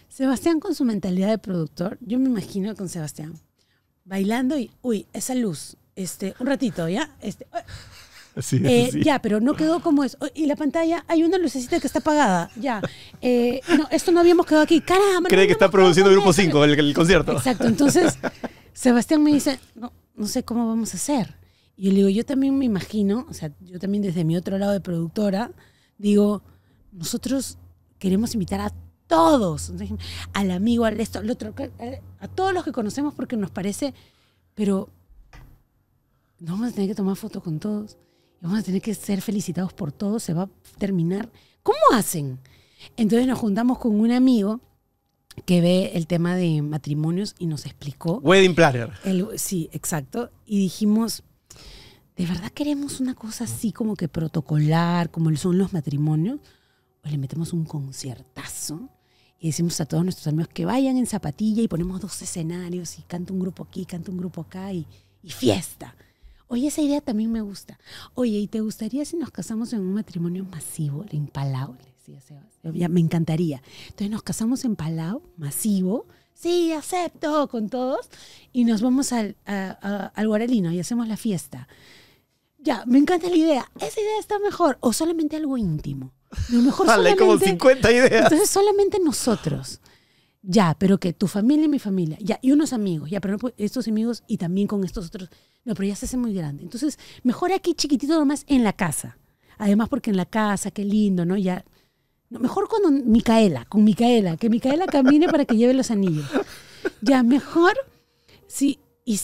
Sebastián con su mentalidad de productor, yo me imagino con Sebastián, bailando y, uy, esa luz, este, un ratito, ¿ya? Este, Sí, eh, Ya, pero no quedó como es. Y la pantalla, hay una lucecita que está apagada. Ya. Eh, no, esto no habíamos quedado aquí. Caramba. Cree que está produciendo Grupo 5 el, concierto. Exacto. Entonces, Sebastián me dice, no, no sé cómo vamos a hacer. Y yo le digo, yo también me imagino, o sea, yo también desde mi otro lado de productora, digo, nosotros queremos invitar a todos, al amigo, al resto al otro, eh, a todos los que conocemos porque nos parece, pero no vamos a tener que tomar fotos con todos y vamos a tener que ser felicitados por todos, se va a terminar. ¿Cómo hacen? Entonces nos juntamos con un amigo que ve el tema de matrimonios y nos explicó. Wedding Planner. sí, exacto. Y dijimos, ¿de verdad queremos una cosa así como que protocolar, como son los matrimonios? O le metemos un conciertazo y decimos a todos nuestros amigos que vayan en zapatilla y ponemos dos escenarios y canta un grupo aquí, canta un grupo acá y, fiesta. Oye, esa idea también me gusta. Oye, ¿y te gustaría si nos casamos en un matrimonio masivo, en Palau? me encantaría. Entonces nos casamos en Palau, masivo. Sí, acepto, con todos. Y nos vamos al, a, al y hacemos la fiesta. Ya, me encanta la idea. Esa idea está mejor. O solamente algo íntimo. Lo mejor como 50 ideas. Entonces solamente nosotros. Ya, pero que tu familia y mi familia, ya, y unos amigos, ya, pero estos amigos y también con estos otros. No, pero ya se hace muy grande. Entonces, mejor aquí chiquitito nomás en la casa. Además, porque en la casa, qué lindo, ¿no? Ya. No, mejor con Micaela, con Micaela, que Micaela camine para que lleve los anillos. Ya, mejor si, y,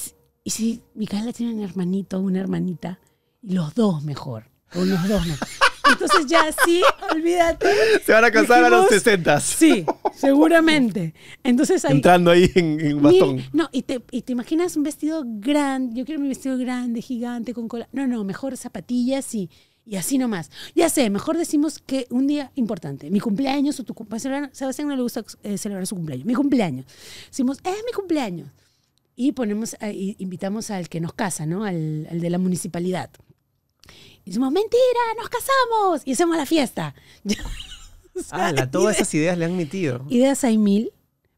si Micaela tiene un hermanito o una hermanita, los dos mejor, o los dos mejor. Entonces ya sí, olvídate. Se van a casar a los 60. Sí, seguramente. Entonces ahí, Entrando ahí en, no, y te, imaginas un vestido grande. Yo quiero mi vestido grande, gigante, con cola. No, no, mejor zapatillas y, y así nomás. Ya sé, mejor decimos que un día importante, mi cumpleaños o tu cumpleaños. Sebastián no le gusta eh, celebrar su cumpleaños. Mi cumpleaños. Decimos, es eh, mi cumpleaños. Y ponemos, eh, invitamos al que nos casa, ¿no? al de la municipalidad y decimos, mentira, nos casamos y hacemos la fiesta. todas esas ideas le han metido. Ideas hay mil,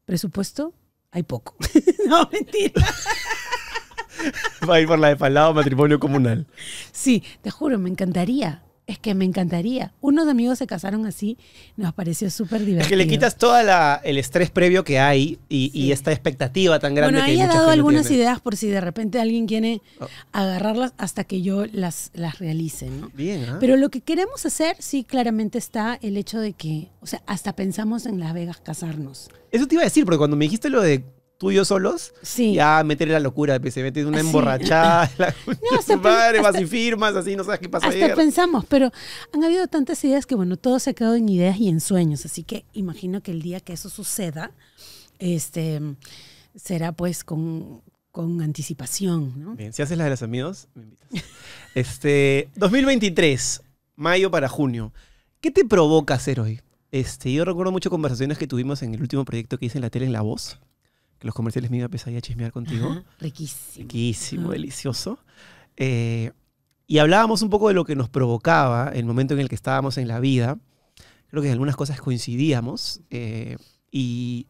presupuesto hay poco. no, mentira. Va a ir por la de falado Matrimonio Comunal. Sí, te juro, me encantaría es que me encantaría. Unos amigos se casaron así, nos pareció súper divertido. Es que le quitas todo el estrés previo que hay y, esta expectativa tan grande bueno, que hay. dado algunas ideas por si de repente alguien quiere oh. agarrarlas hasta que yo las, las realice, ¿no? Bien, ¿ah? Pero lo que queremos hacer, sí, claramente está el hecho de que, o sea, hasta pensamos en Las Vegas casarnos. Eso te iba a decir, porque cuando me dijiste lo de ¿Tú y yo solos sí. ya meter la locura, pues, se meten una emborrachada, la, no, madre, vas y firmas, así, no sabes qué pasa. Hasta pensamos, pero han habido tantas ideas que, bueno, todo se ha quedado en ideas y en sueños, así que imagino que el día que eso suceda, este, será pues con, con anticipación, ¿no? Bien, si haces la de los amigos, me invitas. este, 2023, mayo para junio, ¿qué te provoca hacer hoy? Este, yo recuerdo muchas conversaciones que tuvimos en el último proyecto que hice en la tele en La Voz, que los comerciales me iba a y a chismear contigo. riquísimo. Riquísimo, delicioso. Eh, y hablábamos un poco de lo que nos provocaba el momento en el que estábamos en la vida. Creo que en algunas cosas coincidíamos. Eh, y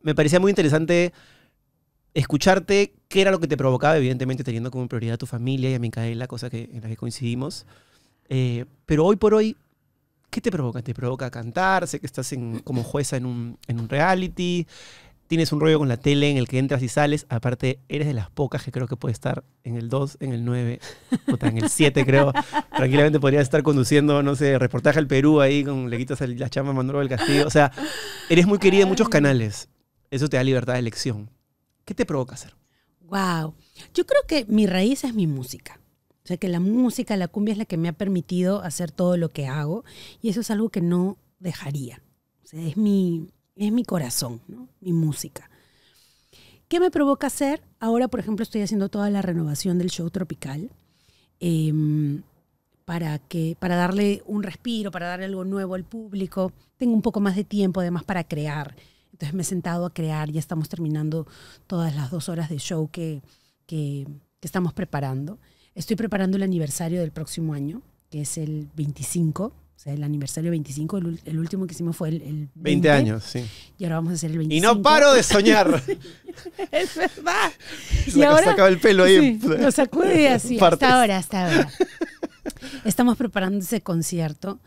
me parecía muy interesante escucharte qué era lo que te provocaba, evidentemente teniendo como prioridad a tu familia y a Micaela, cosa que, en la que coincidimos. Eh, pero hoy por hoy, ¿qué te provoca? ¿Te provoca cantar? Sé que estás como jueza en un, en un reality tienes un rollo con la tele en el que entras y sales. Aparte, eres de las pocas que creo que puede estar en el 2, en el 9, en el 7 creo. Tranquilamente podrías estar conduciendo, no sé, reportaje al Perú ahí con le quitas la Chama, a Manolo del Castillo. O sea, eres muy querida en muchos canales. Eso te da libertad de elección. ¿Qué te provoca hacer? Wow. Yo creo que mi raíz es mi música. O sea, que la música, la cumbia es la que me ha permitido hacer todo lo que hago y eso es algo que no dejaría. O sea, es mi, es mi corazón, mi música. ¿Qué me provoca hacer? Ahora, por ejemplo, estoy haciendo toda la renovación del show tropical em, para, que, para darle un respiro, para darle algo nuevo al público. Tengo un poco más de tiempo además para crear. Entonces me he sentado a crear, ya estamos terminando todas las dos horas de show que, que, estamos preparando. Estoy preparando el aniversario del próximo año, que es el 25 sea, el aniversario 25, el, último que hicimos fue el, 20, años, sí. Y ahora vamos a hacer el 25. Y no paro de soñar. es verdad. Se ahora, el pelo ahí. lo sacude así, hasta ahora, hasta ahora. Estamos preparando ese concierto.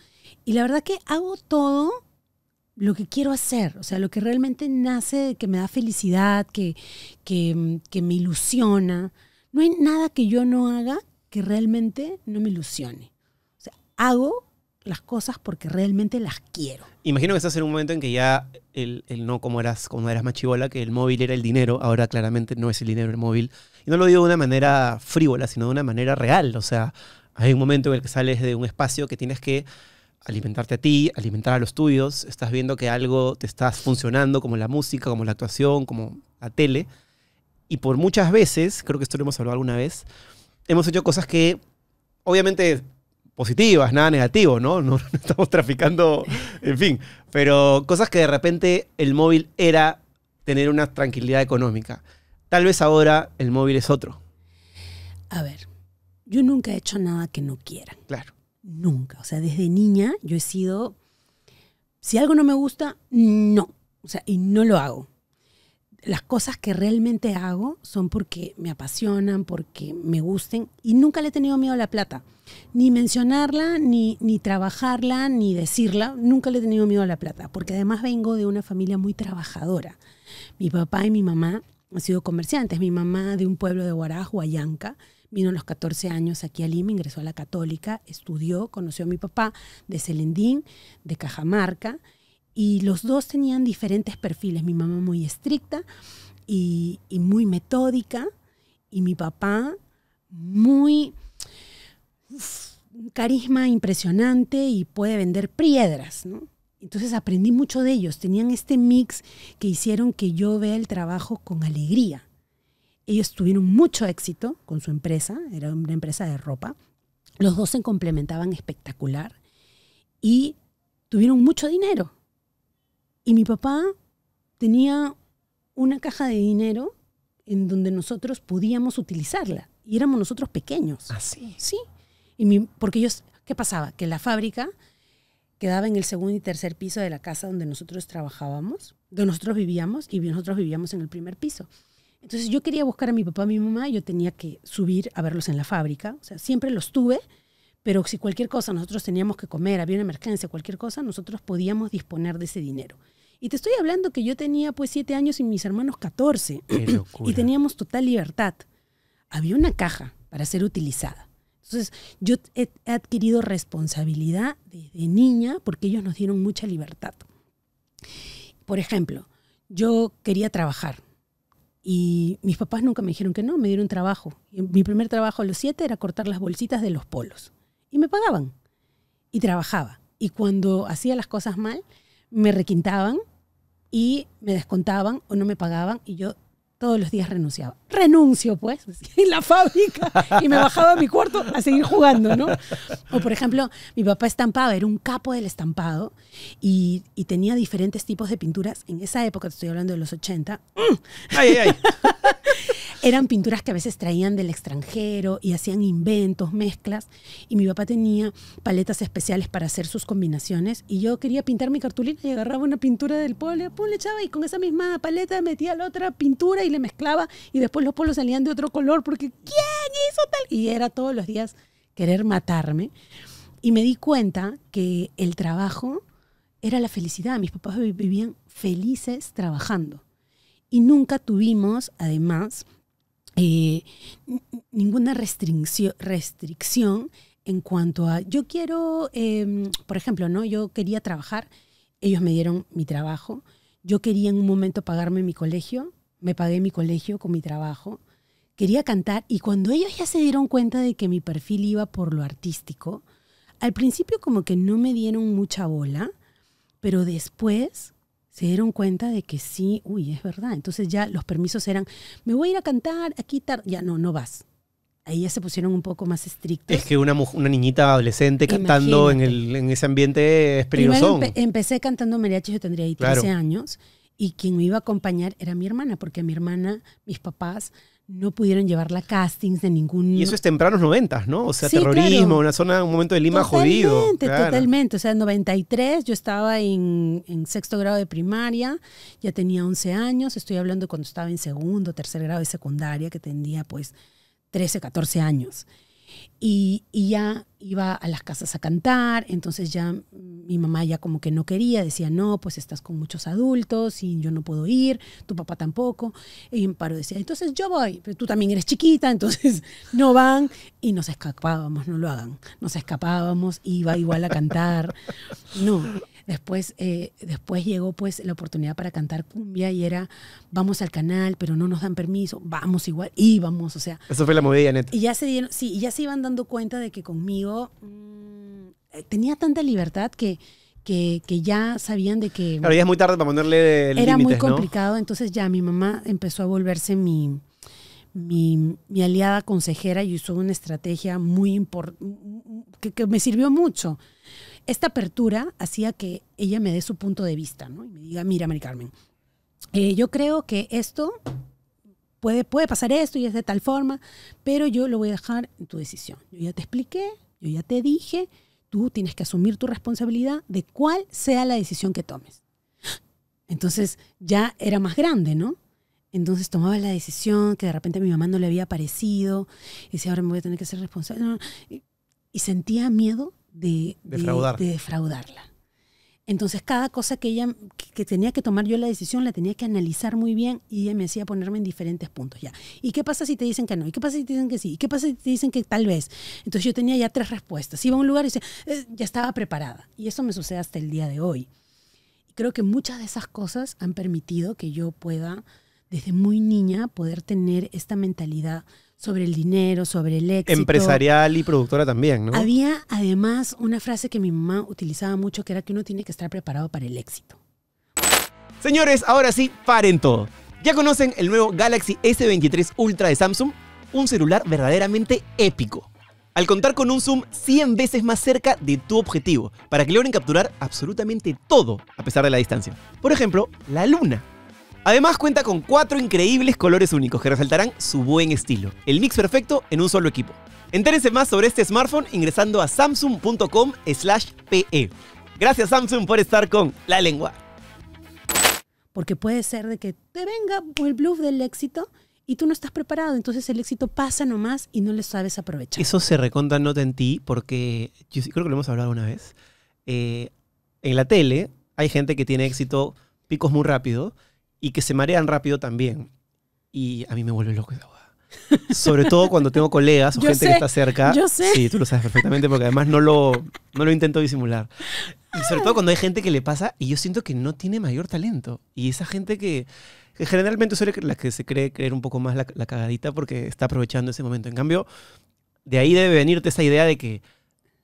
Y la verdad que hago todo lo que quiero hacer, o sea, lo que realmente nace, que me da felicidad, que, que, que me ilusiona. No hay nada que yo no haga que realmente no me ilusione. O sea, hago las cosas porque realmente las quiero. Imagino que estás en un momento en que ya el, no como eras, como eras machibola, que el móvil era el dinero, ahora claramente no es el dinero el móvil. Y no lo digo de una manera frívola, sino de una manera real. O sea, hay un momento en el que sales de un espacio que tienes que alimentarte a ti, alimentar a los tuyos, estás viendo que algo te está funcionando, como la música, como la actuación, como la tele. Y por muchas veces, creo que esto lo hemos hablado alguna vez, hemos hecho cosas que obviamente positivas, nada negativo, ¿no? ¿no? estamos traficando, en fin, pero cosas que de repente el móvil era tener una tranquilidad económica. Tal vez ahora el móvil es otro. A ver, yo nunca he hecho nada que no quiera Claro. Nunca. O sea, desde niña yo he sido, si algo no me gusta, no. O sea, y no lo hago las cosas que realmente hago son porque me apasionan, porque me gusten y nunca le he tenido miedo a la plata. Ni mencionarla, ni, ni trabajarla, ni decirla, nunca le he tenido miedo a la plata, porque además vengo de una familia muy trabajadora. Mi papá y mi mamá han sido comerciantes, mi mamá de un pueblo de Huaraz, Huayanca, vino a los 14 años aquí a Lima, ingresó a la católica, estudió, conoció a mi papá de Selendín, de Cajamarca, y los dos tenían diferentes perfiles. Mi mamá muy estricta y, muy metódica y mi papá muy... carisma impresionante y puede vender piedras, Entonces aprendí mucho de ellos. Tenían este mix que hicieron que yo vea el trabajo con alegría. Ellos tuvieron mucho éxito con su empresa, era una empresa de ropa. Los dos se complementaban espectacular y tuvieron mucho dinero. Y mi papá tenía una caja de dinero en donde nosotros podíamos utilizarla. Y éramos nosotros pequeños. Así. Ah, sí. Y porque yo, ¿qué pasaba? Que la fábrica quedaba en el segundo y tercer piso de la casa donde nosotros trabajábamos, donde nosotros vivíamos y nosotros vivíamos en el primer piso. Entonces yo quería buscar a mi papá, a mi mamá, y yo tenía que subir a verlos en la fábrica. O sea, siempre los tuve pero si cualquier cosa nosotros teníamos que comer, había una emergencia, cualquier cosa, nosotros podíamos disponer de ese dinero. Y te estoy hablando que yo tenía pues siete años y mis hermanos 14 y teníamos total libertad. Había una caja para ser utilizada. Entonces yo he adquirido responsabilidad desde niña porque ellos nos dieron mucha libertad. Por ejemplo, yo quería trabajar y mis papás nunca me dijeron que no, me dieron trabajo. Mi primer trabajo a los siete era cortar las bolsitas de los polos y me pagaban. Y trabajaba. Y cuando hacía las cosas mal, me requintaban y me descontaban o no me pagaban y yo todos los días renunciaba. Renuncio, pues, en la fábrica y me bajaba a mi cuarto a seguir jugando, ¿no? O, por ejemplo, mi papá estampaba, era un capo del estampado y, tenía diferentes tipos de pinturas. En esa época, estoy hablando de los 80. ¡Ay, ay! eran pinturas que a veces traían del extranjero y hacían inventos, mezclas. Y mi papá tenía paletas especiales para hacer sus combinaciones. Y yo quería pintar mi cartulina y agarraba una pintura del polo, y le echaba y con esa misma paleta metía la otra pintura y le mezclaba. Y después los polos salían de otro color porque ¿quién hizo tal? Y era todos los días querer matarme. Y me di cuenta que el trabajo era la felicidad. Mis papás vivían felices trabajando. Y nunca tuvimos, además, eh, ninguna restricción, en cuanto a, yo quiero, em, por ejemplo, ¿no? yo quería trabajar, ellos me dieron mi trabajo, yo quería en un momento pagarme mi colegio, me pagué mi colegio con mi trabajo, quería cantar y cuando ellos ya se dieron cuenta de que mi perfil iba por lo artístico, al principio como que no me dieron mucha bola, pero después se dieron cuenta de que sí, uy, es verdad. Entonces ya los permisos eran, me voy a ir a cantar, a quitar, ya no, no vas. Ahí ya se pusieron un poco más estrictos. Es que una, niñita adolescente cantando en, ese ambiente es peligroso. empecé cantando mariachi, yo tendría ahí 13 años, y quien me iba a acompañar era mi hermana, porque mi hermana, mis papás no pudieron llevarla a castings de ningún... Y eso es tempranos 90, ¿no? O sea, terrorismo, una zona, un momento de Lima jodido. Totalmente, totalmente. O sea, en 93 yo estaba en, en, sexto grado de primaria, ya tenía 11 años, estoy hablando cuando estaba en segundo, tercer grado de secundaria, que tenía pues 13, 14 años. Y, ya iba a las casas a cantar, entonces ya mi mamá ya como que no quería, decía, no, pues estás con muchos adultos y yo no puedo ir, tu papá tampoco. Y paro decía, entonces yo voy, pero tú también eres chiquita, entonces no van. Y nos escapábamos, no lo hagan, nos escapábamos, iba igual a cantar. No, Después, eh, después llegó pues la oportunidad para cantar cumbia y era, vamos al canal, pero no nos dan permiso, vamos igual, íbamos, o sea. Eso fue la movida, neta. Y ya se dieron, sí, ya se iban dando cuenta de que conmigo mm, eh, tenía tanta libertad que, que, ya sabían de que... Pero ya es muy tarde para ponerle el Era muy complicado, entonces ya mi mamá empezó a volverse mi, mi, aliada consejera y usó una estrategia muy importante, que, me sirvió mucho esta apertura hacía que ella me dé su punto de vista, ¿no? Y me diga, mira, Mari Carmen, eh, yo creo que esto puede, puede pasar esto y es de tal forma, pero yo lo voy a dejar en tu decisión. Yo ya te expliqué, yo ya te dije, tú tienes que asumir tu responsabilidad de cuál sea la decisión que tomes. Entonces ya era más grande, ¿no? Entonces tomaba la decisión que de repente mi mamá no le había parecido, y decía, ahora me voy a tener que ser responsable. Y sentía miedo de, defraudarla. Entonces cada cosa que ella que tenía que tomar yo la decisión la tenía que analizar muy bien y me hacía ponerme en diferentes puntos ya. ¿Y qué pasa si te dicen que no? ¿Y qué pasa si te dicen que sí? ¿Y qué pasa si te dicen que tal vez? Entonces yo tenía ya tres respuestas. Iba a un lugar y decía, eh, ya estaba preparada. Y eso me sucede hasta el día de hoy. Y creo que muchas de esas cosas han permitido que yo pueda desde muy niña poder tener esta mentalidad sobre el dinero, sobre el éxito. Empresarial y productora también, ¿no? Había además una frase que mi mamá utilizaba mucho que era que uno tiene que estar preparado para el éxito. Señores, ahora sí, paren todo. ¿Ya conocen el nuevo Galaxy S23 Ultra de Samsung? Un celular verdaderamente épico. Al contar con un zoom 100 veces más cerca de tu objetivo, para que logren capturar absolutamente todo a pesar de la distancia. Por ejemplo, la luna Además cuenta con cuatro increíbles colores únicos que resaltarán su buen estilo. El mix perfecto en un solo equipo. Entérense más sobre este smartphone ingresando a samsung.com PE. Gracias Samsung por estar con La Lengua. Porque puede ser de que te venga el bluff del éxito y tú no estás preparado, entonces el éxito pasa nomás y no le sabes aprovechar. Eso se reconta nota en ti porque yo creo que lo hemos hablado una vez. Eh, en la tele hay gente que tiene éxito picos muy rápido y que se marean rápido también. Y a mí me vuelve loco sobre todo cuando tengo colegas o gente que está cerca. Yo Sí, tú lo sabes perfectamente porque además no lo, lo intento disimular. Y sobre todo cuando hay gente que le pasa y yo siento que no tiene mayor talento. Y esa gente que, generalmente suele la que se cree creer un poco más la, la, cagadita porque está aprovechando ese momento. En cambio, de ahí debe venirte esa idea de que,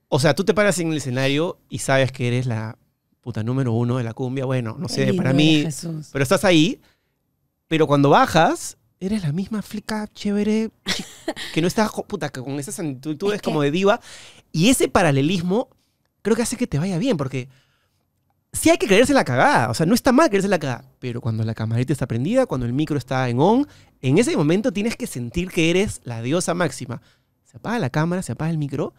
o sea, tú te paras en el escenario y sabes que eres la puta, número uno de la cumbia, bueno, no sé, para mí, pero estás ahí, pero cuando bajas, eres la misma flica chévere, que no estás, puta, con esas actitudes como de diva, y ese paralelismo creo que hace que te vaya bien, porque sí hay que creerse la cagada. O sea, no está mal creerse la cagada. Pero cuando la camarita está prendida, cuando el micro está en on, en ese momento tienes que sentir que eres la diosa máxima. Se apaga la cámara, se apaga el micro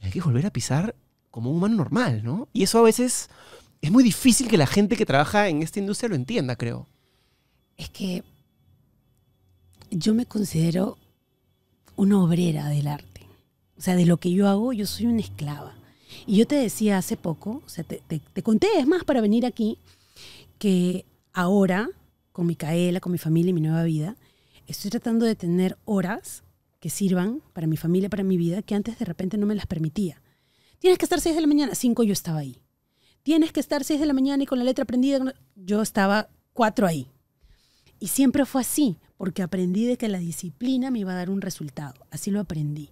y hay que volver a pisar como un humano normal, ¿no? Y eso a veces es muy difícil que la gente que trabaja en esta industria lo entienda, creo. Es que yo me considero una obrera del arte. O sea, de lo que yo hago, yo soy una esclava. Y yo te decía hace poco, o sea, te, conté, es más, para venir aquí, que ahora, con Micaela, con mi familia y mi nueva vida, estoy tratando de tener horas que sirvan para mi familia, para mi vida, que antes de repente no me las permitía. Tienes que estar 6 de la mañana, 5 yo estaba ahí tienes que estar 6 de la mañana y con la letra aprendida. Yo estaba cuatro ahí. Y siempre fue así, porque aprendí de que la disciplina me iba a dar un resultado. Así lo aprendí.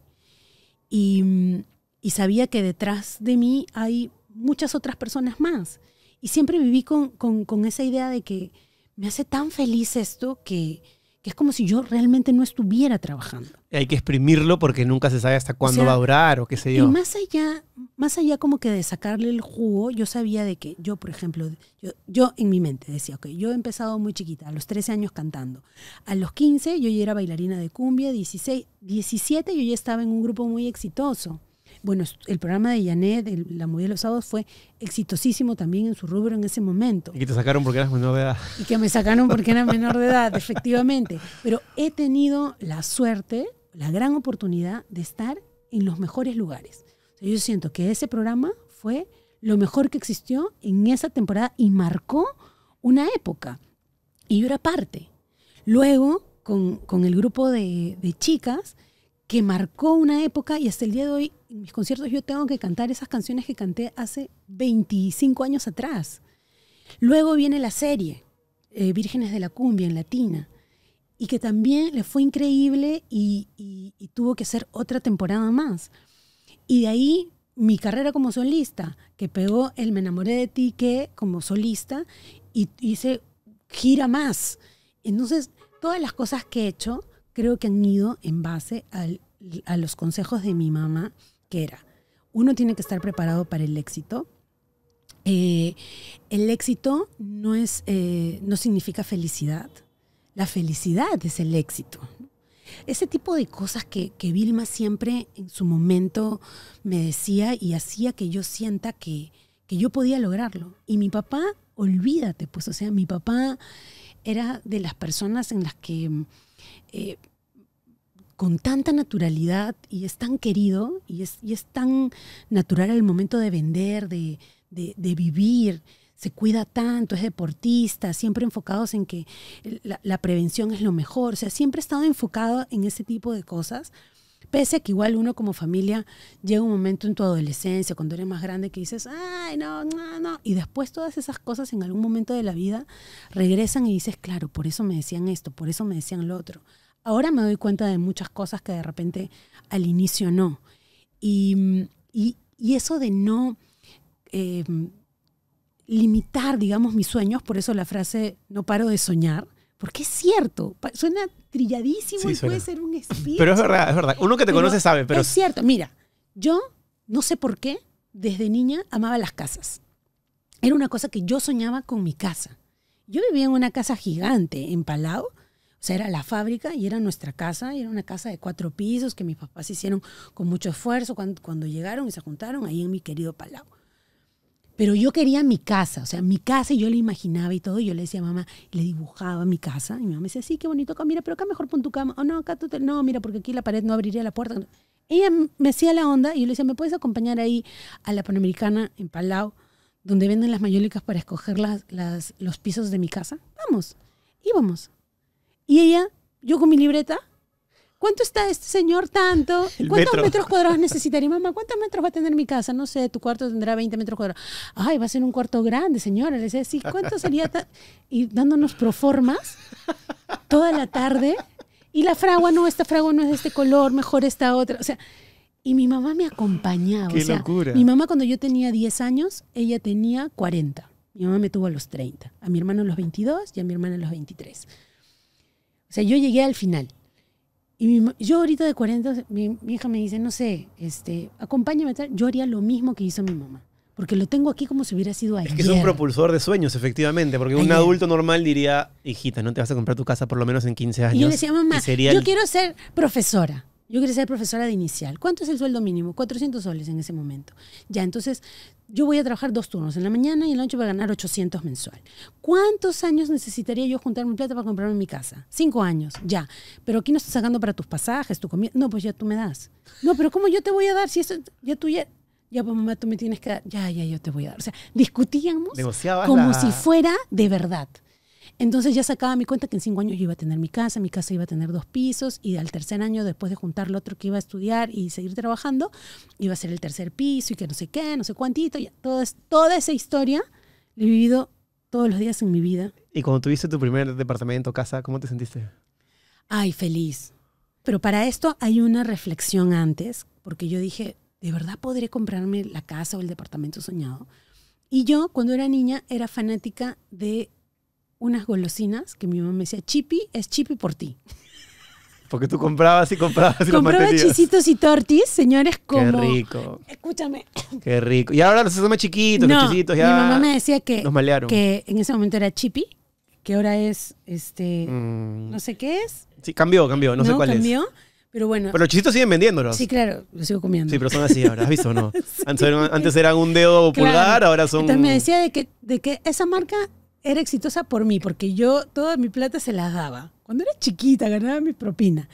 Y, y sabía que detrás de mí hay muchas otras personas más. Y siempre viví con, con esa idea de que me hace tan feliz esto que, que es como si yo realmente no estuviera trabajando. Hay que exprimirlo porque nunca se sabe hasta cuándo va a durar o qué sé yo. Y más allá, más allá como que de sacarle el jugo, yo sabía de que yo, por ejemplo, yo, yo en mi mente decía, ok, yo he empezado muy chiquita, a los 13 años cantando. A los 15 yo ya era bailarina de cumbia, 16, 17 yo ya estaba en un grupo muy exitoso. Bueno, el programa de Janet, la mujer de los sábados, fue exitosísimo también en su rubro en ese momento. Y que te sacaron porque eras menor de edad. Y que me sacaron porque era menor de edad, efectivamente. Pero he tenido la suerte, la gran oportunidad de estar en los mejores lugares. yo siento que ese programa fue lo mejor que existió en esa temporada y marcó una época. Y yo era parte. Luego, con, con el grupo de, de chicas, que marcó una época y hasta el día de hoy mis conciertos yo tengo que cantar esas canciones que canté hace 25 años atrás. Luego viene la serie, eh, Vírgenes de la Cumbia en Latina, y que también le fue increíble y, tuvo que hacer otra temporada más. Y de ahí mi carrera como solista, que pegó el Me enamoré de ti, que como solista, y hice gira más. Entonces, todas las cosas que he hecho creo que han ido en base a los consejos de mi mamá que era, uno tiene que estar preparado para el éxito. Eh, el éxito no, es, eh, no significa felicidad. La felicidad es el éxito. Ese tipo de cosas que, Vilma siempre en su momento me decía y hacía que yo sienta que, que yo podía lograrlo. Y mi papá, olvídate, pues, o sea, mi papá era de las personas en las que eh, con tanta naturalidad y es tan querido y es, y es tan natural el momento de vender, de, vivir, se cuida tanto, es deportista, siempre enfocados en que la, la, prevención es lo mejor, o sea, siempre he estado enfocado en ese tipo de cosas, pese a que igual uno como familia llega un momento en tu adolescencia, cuando eres más grande, que dices, ay, no, no, no, y después todas esas cosas en algún momento de la vida regresan y dices, claro, por eso me decían esto, por eso me decían lo otro ahora me doy cuenta de muchas cosas que de repente al inicio no. Y, y, eso de no eh, limitar, digamos, mis sueños, por eso la frase no paro de soñar, porque es cierto, suena trilladísimo y puede ser un espíritu. Pero es verdad, es verdad. Uno que te conoce sabe, pero... Es cierto, mira, yo no sé por qué, desde niña amaba las casas. Era una cosa que yo soñaba con mi casa. Yo vivía en una casa gigante en Palau, o sea, era la fábrica y era nuestra casa, y era una casa de cuatro pisos que mis papás hicieron con mucho esfuerzo cuando, llegaron y se juntaron ahí en mi querido Palau. Pero yo quería mi casa, o sea, mi casa yo la imaginaba y todo. yo le decía a mamá, le dibujaba mi casa. Y mi mamá me decía, sí, qué bonito, mira, pero acá mejor pon tu cama. Oh, no, acá tú te... No, mira, porque aquí la pared no abriría la puerta. Ella me hacía la onda y yo le decía, ¿me puedes acompañar ahí a la Panamericana en Palau, donde venden las mayólicas para escoger las, los pisos de mi casa? Vamos. Íbamos. Y ella, yo con mi libreta, ¿cuánto está este señor tanto? ¿Cuántos metros cuadrados necesitaría? Mamá, ¿cuántos metros va a tener mi casa? No sé, tu cuarto tendrá 20 metros cuadrados. Ay, va a ser un cuarto grande, señora. Le decía, sí, ¿cuánto sería? Y dándonos proformas toda la tarde. Y la fragua, no, esta fragua no es de este color, mejor esta otra. O sea, y mi mamá me acompañaba. Qué locura. Mi mamá cuando yo tenía 10 años, ella tenía 40. Mi mamá me tuvo a los 30, a mi hermano a los 22 y a mi hermana a los 23. O sea, yo llegué al final. Y yo ahorita de 40, mi, hija me dice, no sé, este, acompáñame. Yo haría lo mismo que hizo mi mamá. Porque lo tengo aquí como si hubiera sido ayer. Es que es un propulsor de sueños, efectivamente. Porque un adulto normal diría, hijita, no te vas a comprar tu casa por lo menos en 15 años. Y yo le decía, mamá, yo quiero ser profesora. Yo quería ser profesora de inicial. ¿Cuánto es el sueldo mínimo? 400 soles en ese momento. Ya, entonces yo voy a trabajar dos turnos, en la mañana y en la noche para a ganar 800 mensual. ¿Cuántos años necesitaría yo juntar mi plata para comprarme mi casa? Cinco años, ya. Pero aquí no estás sacando para tus pasajes, tu comida. No, pues ya tú me das. No, pero ¿cómo yo te voy a dar si eso ya tú ya... Ya, pues mamá, tú me tienes que dar. Ya, ya, yo te voy a dar. O sea, discutíamos como si fuera de verdad. Entonces ya sacaba mi cuenta que en cinco años yo iba a tener mi casa, mi casa iba a tener dos pisos y al tercer año, después de juntar lo otro que iba a estudiar y seguir trabajando, iba a ser el tercer piso y que no sé qué, no sé cuántito. Y toda, toda esa historia la he vivido todos los días en mi vida. Y cuando tuviste tu primer departamento, o casa, ¿cómo te sentiste? Ay, feliz. Pero para esto hay una reflexión antes, porque yo dije, ¿de verdad podré comprarme la casa o el departamento soñado? Y yo, cuando era niña, era fanática de unas golosinas que mi mamá me decía, chipi es chipi por ti. Porque tú comprabas y comprabas y Compraba chisitos y tortis, señores, como... Qué rico. Escúchame. Qué rico. Y ahora los más chiquitos, no, los chisitos ya... mi mamá me decía que... Que en ese momento era chipi, que ahora es, este... Mm. No sé qué es. Sí, cambió, cambió. No, sé cuál cambió, es. cambió. Pero bueno. Pero los chisitos siguen vendiéndolos. Sí, claro, los sigo comiendo. Sí, pero son así ahora, ¿has visto o no? antes, eran, un dedo pulgar, ahora son. Entonces me decía de que, de que esa marca era exitosa por mí, porque yo toda mi plata se la daba. Cuando era chiquita ganaba mi propina.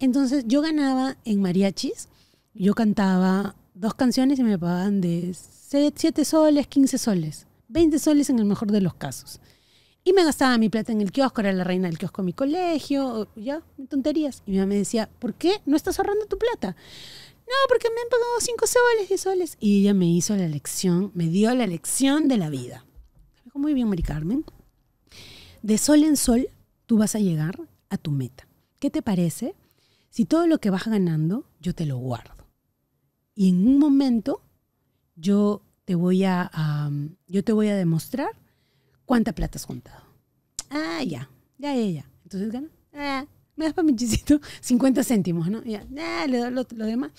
Entonces yo ganaba en mariachis, yo cantaba dos canciones y me pagaban de 7 soles, 15 soles, 20 soles en el mejor de los casos. Y me gastaba mi plata en el kiosco, era la reina del kiosco mi colegio, ya, tonterías. Y mi mamá me decía, ¿por qué no estás ahorrando tu plata? No, porque me han pagado 5 soles, 10 soles. Y ella me hizo la lección, me dio la lección de la vida muy bien, Mari Carmen. De sol en sol, tú vas a llegar a tu meta. ¿Qué te parece si todo lo que vas ganando, yo te lo guardo? Y en un momento, yo te voy a, yo te voy a demostrar cuánta plata has juntado. Ah, ya, ya, ya, ya. Entonces gana. Ah, me das para mi chisito 50 céntimos, ¿no? Ya, le doy lo, lo demás.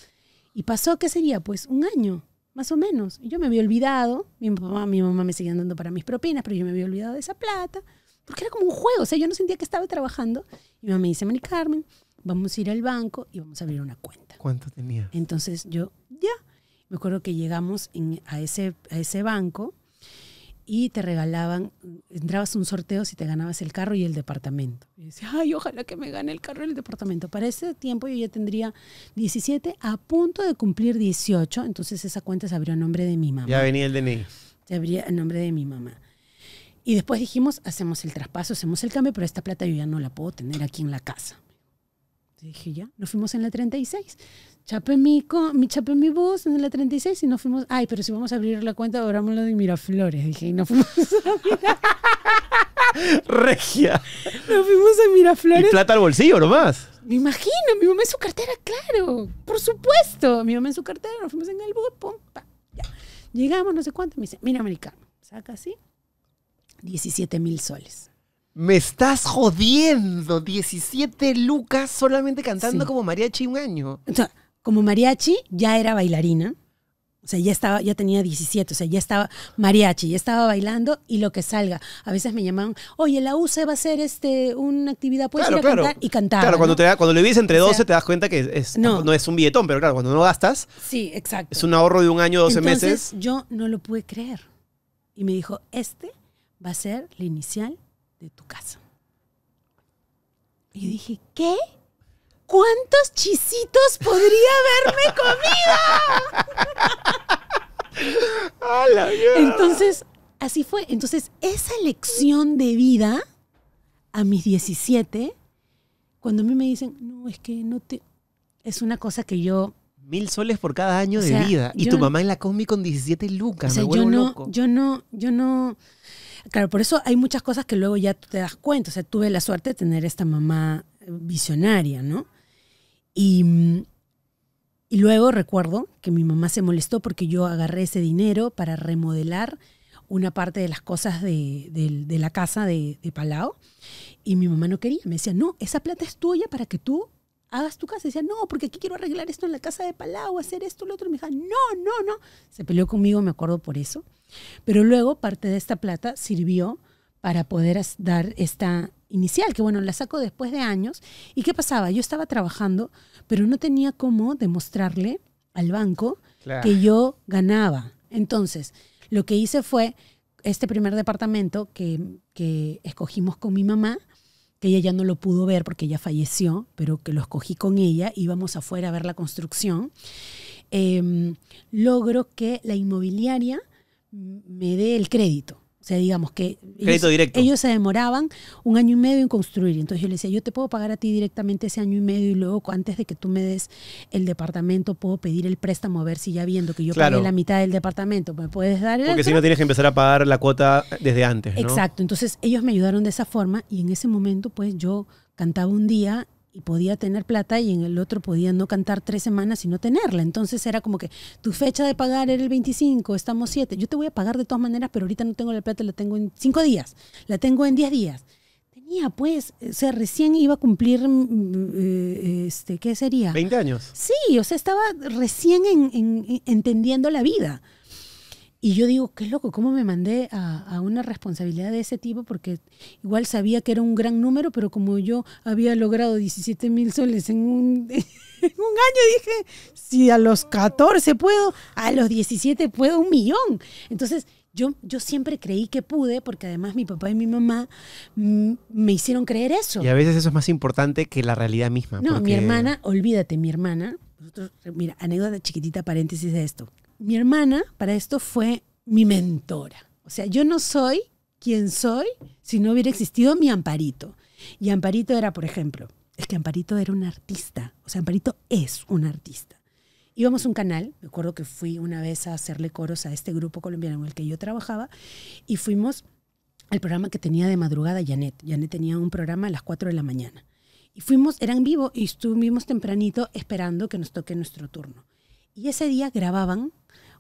Y pasó, ¿qué sería? Pues un año más o menos. Y yo me había olvidado, mi mamá, mi mamá me seguía dando para mis propinas, pero yo me había olvidado de esa plata, porque era como un juego, o sea, yo no sentía que estaba trabajando. Y mi mamá me dice, Mari Carmen, vamos a ir al banco y vamos a abrir una cuenta. ¿Cuánto tenía? Entonces yo, ya. Me acuerdo que llegamos a, ese, a ese banco y te regalaban, entrabas a un sorteo si te ganabas el carro y el departamento. Y decía, ay, ojalá que me gane el carro y el departamento. Para ese tiempo yo ya tendría 17, a punto de cumplir 18, entonces esa cuenta se abrió a nombre de mi mamá. Ya venía el DNI. Se abría a nombre de mi mamá. Y después dijimos, hacemos el traspaso, hacemos el cambio, pero esta plata yo ya no la puedo tener aquí en la casa. dije, ya, nos fuimos en la 36 chapé mi, mi, mi bus en la 36 y nos fuimos, ay, pero si vamos a abrir la cuenta, lo de Miraflores, dije, y no fuimos a Miraflores. Regia. Nos fuimos a Miraflores. Y plata al bolsillo nomás. Me imagino, mi mamá en su cartera, claro, por supuesto. Mi mamá en su cartera, nos fuimos en el bus, pum, pa, Llegamos, no sé cuánto, me dice, mira, americano, saca así, 17 mil soles. Me estás jodiendo, 17 lucas solamente cantando como mariachi un año. O sea, como mariachi ya era bailarina. O sea, ya estaba, ya tenía 17, o sea, ya estaba mariachi, ya estaba bailando y lo que salga. A veces me llamaban, oye, la UCE va a ser este, una actividad, puedes ir cantar y cantar. Claro, cuando, te lo vives entre 12 te das cuenta que no. es un billetón, pero claro, cuando no gastas. Sí, exacto. Es un ahorro de un año, 12 meses. Yo no lo pude creer. Y me dijo, este va a ser la inicial de tu casa. Y dije, ¿qué? ¿cuántos chisitos podría haberme comido? Entonces, así fue. Entonces, esa lección de vida a mis 17, cuando a mí me dicen, no, es que no te... Es una cosa que yo... Mil soles por cada año de vida. Y tu mamá en la combi con 17 lucas. O sea, yo no, yo no, yo no... Claro, por eso hay muchas cosas que luego ya te das cuenta. O sea, tuve la suerte de tener esta mamá visionaria, ¿no? Mm, y, luego recuerdo que mi mamá se molestó porque yo agarré ese dinero para remodelar una parte de las cosas de, la casa de, Palao Palau y mi mamá no quería. Me decía, no, esa plata es tuya para que tú hagas tu casa. decía, no, porque aquí quiero arreglar esto en la casa de Palao hacer esto, lo otro. me dijo, no, no, no. Se peleó conmigo, me acuerdo por eso. Pero luego parte de esta plata sirvió para poder dar esta, inicial, que bueno, la saco después de años. ¿Y qué pasaba? Yo estaba trabajando, pero no tenía cómo demostrarle al banco que yo ganaba. Entonces, lo que hice fue este primer departamento que, que escogimos con mi mamá, que ella ya no lo pudo ver porque ella falleció, pero que lo escogí con ella, íbamos afuera a ver la construcción, em, logro que la inmobiliaria me dé el crédito sea, digamos que ellos, se demoraban un año y medio en construir. Entonces yo le decía, yo te puedo pagar a ti directamente ese año y medio y luego antes de que tú me des el departamento puedo pedir el préstamo a ver si ya viendo que yo pagué la mitad del departamento, ¿me puedes dar el Porque si no tienes que empezar a pagar la cuota desde antes, ¿no? Exacto. Entonces ellos me ayudaron de esa forma y en ese momento pues yo cantaba un día y podía tener plata y en el otro podía no cantar tres semanas y no tenerla. Entonces era como que tu fecha de pagar era el 25, estamos siete. yo te voy a pagar de todas maneras, pero ahorita no tengo la plata, la tengo en cinco días, la tengo en diez días. Tenía pues, o sea, recién iba a cumplir, mm, mm, eh, este, ¿qué sería? 20 años. Sí, o sea, estaba recién en, entendiendo la vida. Y yo digo, qué loco, cómo me mandé a, una responsabilidad de ese tipo, porque igual sabía que era un gran número, pero como yo había logrado 17 mil soles en un, un año, dije, si a los 14 puedo, a los 17 puedo un millón. Entonces, yo, yo siempre creí que pude, porque además mi papá y mi mamá mm, me hicieron creer eso. Y a veces eso es más importante que la realidad misma. No, mi hermana, olvídate, mi hermana, nosotros, mira, anécdota chiquitita, paréntesis de esto mi hermana para esto fue mi mentora. O sea, yo no soy quien soy si no hubiera existido mi Amparito. Y Amparito era, por ejemplo, es que Amparito era un artista. O sea, Amparito es un artista. Íbamos a un canal, me acuerdo que fui una vez a hacerle coros a este grupo colombiano en el que yo trabajaba y fuimos al programa que tenía de madrugada Janet. Janet tenía un programa a las 4 de la mañana. Y fuimos, eran vivo y estuvimos tempranito esperando que nos toque nuestro turno. Y ese día grababan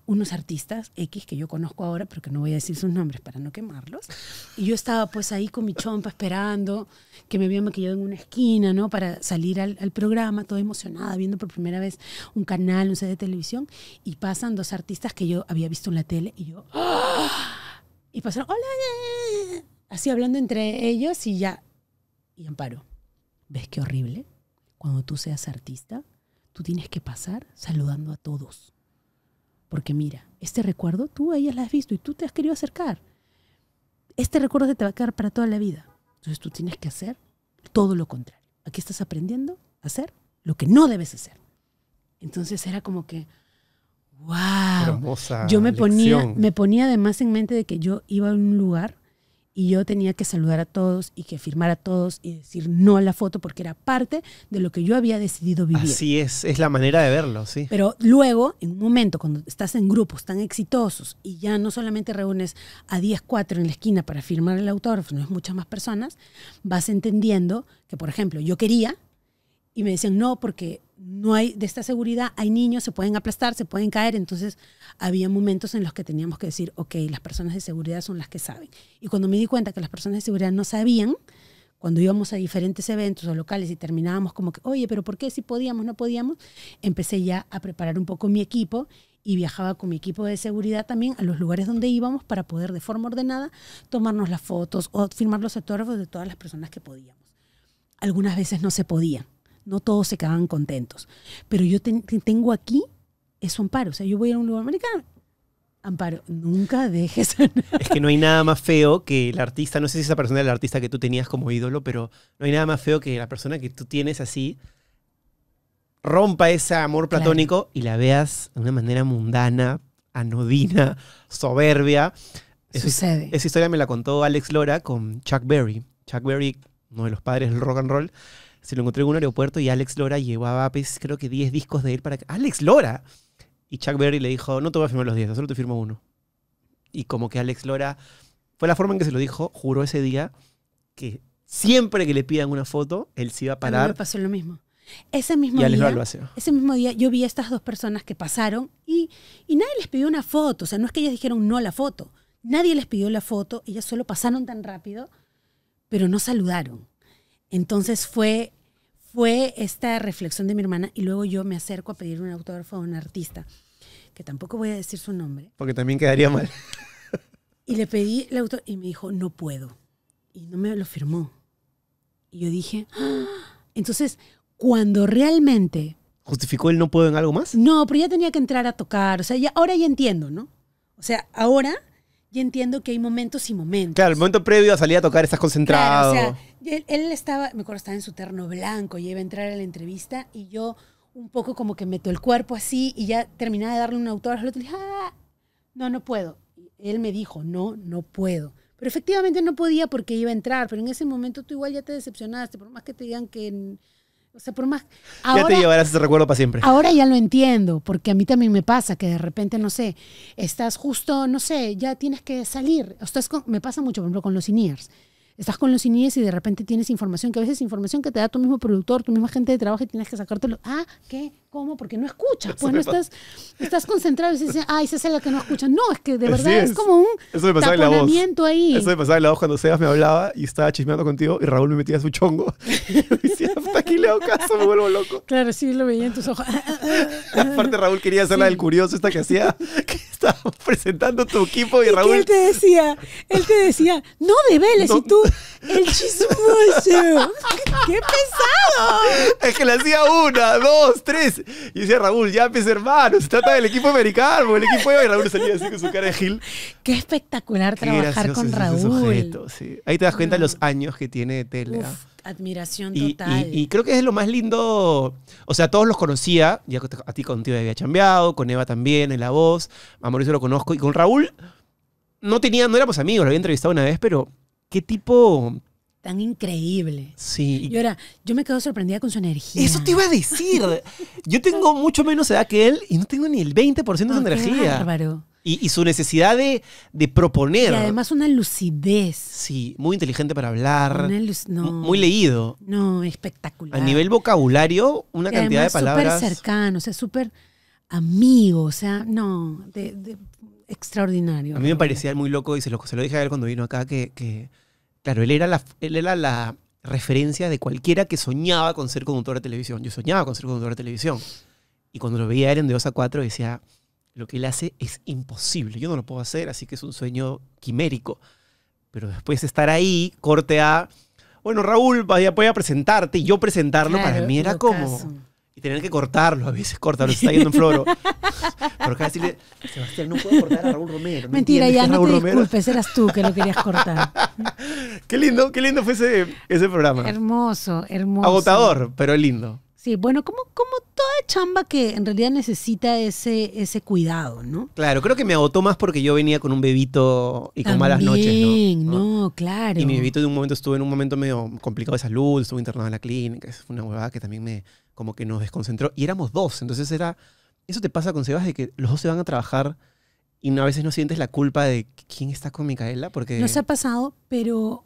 unos artistas X que yo conozco ahora, pero que no voy a decir sus nombres para no quemarlos. Y yo estaba pues ahí con mi chompa esperando, que me habían maquillado en una esquina, ¿no? Para salir al, programa, toda emocionada, viendo por primera vez un canal, un set de televisión. Y pasan dos artistas que yo había visto en la tele y yo... ¡ah! Y pasaron, hola, así hablando entre ellos y ya. Y amparo, ¿ves qué horrible? Cuando tú seas artista, tú tienes que pasar saludando a todos. Porque mira, este recuerdo tú a ella la has visto y tú te has querido acercar. Este recuerdo se te va a quedar para toda la vida. Entonces tú tienes que hacer todo lo contrario. Aquí estás aprendiendo a hacer lo que no debes hacer. Entonces era como que, wow. yo me ponía, me ponía además en mente de que yo iba a un lugar y yo tenía que saludar a todos y que firmar a todos y decir no a la foto porque era parte de lo que yo había decidido vivir. Así es, es la manera de verlo, sí. Pero luego, en un momento, cuando estás en grupos tan exitosos y ya no solamente reúnes a 10, 4 en la esquina para firmar el autógrafo, no es muchas más personas, vas entendiendo que, por ejemplo, yo quería y me decían no porque no hay, de esta seguridad, hay niños, se pueden aplastar, se pueden caer, entonces había momentos en los que teníamos que decir, ok, las personas de seguridad son las que saben. Y cuando me di cuenta que las personas de seguridad no sabían, cuando íbamos a diferentes eventos o locales y terminábamos como que, oye, pero ¿por qué si podíamos, no podíamos? Empecé ya a preparar un poco mi equipo y viajaba con mi equipo de seguridad también a los lugares donde íbamos para poder de forma ordenada tomarnos las fotos o firmar los autógrafos de todas las personas que podíamos. Algunas veces no se podía no todos se quedan contentos. Pero yo tengo aquí eso amparo. O sea, yo voy a un lugar americano. Amparo, nunca dejes. Es que no hay nada más feo que el artista, no sé si esa persona era el artista que tú tenías como ídolo, pero no hay nada más feo que la persona que tú tienes así rompa ese amor platónico y la veas de una manera mundana, anodina, soberbia. Sucede. esa historia me la contó Alex Lora con Chuck Berry. Chuck Berry, uno de los padres del rock and roll, se lo encontré en un aeropuerto y Alex Lora llevaba, pues, creo que 10 discos de él para... ¡Alex Lora! Y Chuck Berry le dijo, no te voy a firmar los 10, solo te firmo uno. Y como que Alex Lora, fue la forma en que se lo dijo, juró ese día que siempre que le pidan una foto, él se iba a parar. A mí me pasó lo mismo. Ese mismo, día, ese mismo día yo vi a estas dos personas que pasaron y, y nadie les pidió una foto. O sea, no es que ellas dijeron no a la foto. Nadie les pidió la foto, ellas solo pasaron tan rápido, pero no saludaron. Entonces fue, fue esta reflexión de mi hermana y luego yo me acerco a pedir un autógrafo a un artista, que tampoco voy a decir su nombre. Porque también quedaría mal. Y le pedí el autógrafo y me dijo, no puedo. Y no me lo firmó. Y yo dije, ¡Ah! entonces, cuando realmente... ¿Justificó el no puedo en algo más? No, pero ya tenía que entrar a tocar. O sea, ahora ya entiendo, ¿no? O sea, ahora ya entiendo que hay momentos y momentos. Claro, el momento previo a salir a tocar estás concentrado. Él, estaba, me acuerdo, estaba en su terno blanco y iba a entrar a la entrevista y yo un poco como que meto el cuerpo así y ya terminaba de darle un autógrafo. y otro dije, ah, no, no puedo. él me dijo, no, no puedo. Pero efectivamente no podía porque iba a entrar, pero en ese momento tú igual ya te decepcionaste, por más que te digan que... O sea, por más... Ahora, ya te llevarás ese recuerdo para siempre. Ahora ya lo entiendo, porque a mí también me pasa que de repente, no sé, estás justo, no sé, ya tienes que salir. O me pasa mucho, por ejemplo, con los seniors estás con los INIES y de repente tienes información, que a veces es información que te da tu mismo productor, tu misma gente de trabajo y tienes que sacártelo. Ah, ¿qué? ¿Cómo? Porque no escuchas, pues no estás, estás concentrado y dices, ay, esa es la que no escucha. No, es que de verdad es, como un eso me pasaba la voz. ahí. Eso me pasaba en la voz cuando Sebas me hablaba y estaba chismeando contigo y Raúl me metía su chongo. y decía, hasta aquí le hago caso, me vuelvo loco. Claro, sí, lo veía en tus ojos. Aparte, Raúl quería hacer la del curioso esta que hacía, que estaba presentando tu equipo y, ¿Y Raúl... él te decía, él te decía, no de no. y tú, el chismoso. ¡Qué pesado! Es que le hacía una, dos, tres y decía Raúl, ya ya hermano, se trata del equipo americano, el equipo de Raúl salía así con su cara de Gil. Qué espectacular trabajar con Raúl. Ahí te das cuenta los años que tiene Tele. admiración total. Y, creo que es lo más lindo. O sea, todos los conocía. Ya a ti contigo había chambeado, con Eva también, en la voz. A Mauricio lo conozco. Y con Raúl no tenía, no éramos amigos, lo había entrevistado una vez, pero qué tipo tan increíble. Sí. Y ahora, yo me quedo sorprendida con su energía. Eso te iba a decir. Yo tengo mucho menos edad que él y no tengo ni el 20% de su energía. bárbaro. Y, su necesidad de, proponer. Y además una lucidez. Sí, muy inteligente para hablar. Una muy leído. No, espectacular. A nivel vocabulario, una cantidad de palabras. Súper cercano, o sea, súper amigo, o sea, no, de, extraordinario. A mí me parecía muy loco y se lo, dije a él cuando vino acá que claro, él era la, la referencia de cualquiera que soñaba con ser conductor de televisión. Yo soñaba con ser conductor de televisión. Y cuando lo veía él en de 2 a 4 decía, lo que él hace es imposible, yo no lo puedo hacer, así que es un sueño quimérico. Pero después de estar ahí, corte a, bueno, Raúl, voy a, presentarte y yo presentarlo, para mí era como... Tener que cortarlo. A veces cortarlo, se está yendo en floro. Pero decirle, Sebastián, no puedo cortar a Raúl Romero. Mentira, ya no te disculpes, eras tú que lo querías cortar. qué lindo, qué lindo fue ese, programa. Hermoso, hermoso. Agotador, pero lindo. Sí, bueno, como, como toda chamba que en realidad necesita ese, ese cuidado, ¿no? Claro, creo que me agotó más porque yo venía con un bebito y con malas noches, ¿no? ¿no? No, claro. Y mi bebito de un momento estuvo en un momento medio complicado de salud, estuvo internado en la clínica, es una huevada que también me, como que nos desconcentró. Y éramos dos, entonces era... Eso te pasa con Sebas de que los dos se van a trabajar y a veces no sientes la culpa de quién está con Micaela porque... Nos ha pasado, pero,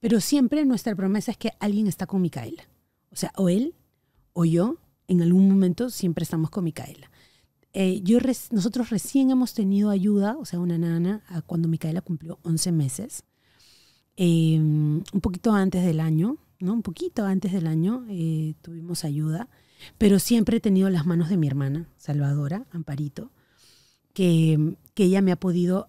pero siempre nuestra promesa es que alguien está con Micaela. O sea, o él o yo, en algún momento siempre estamos con Micaela. Eh, yo nosotros recién hemos tenido ayuda, o sea, una nana, cuando Micaela cumplió 11 meses, eh, un poquito antes del año, ¿no? Un poquito antes del año eh, tuvimos ayuda, pero siempre he tenido las manos de mi hermana, Salvadora, Amparito, que, ella me ha podido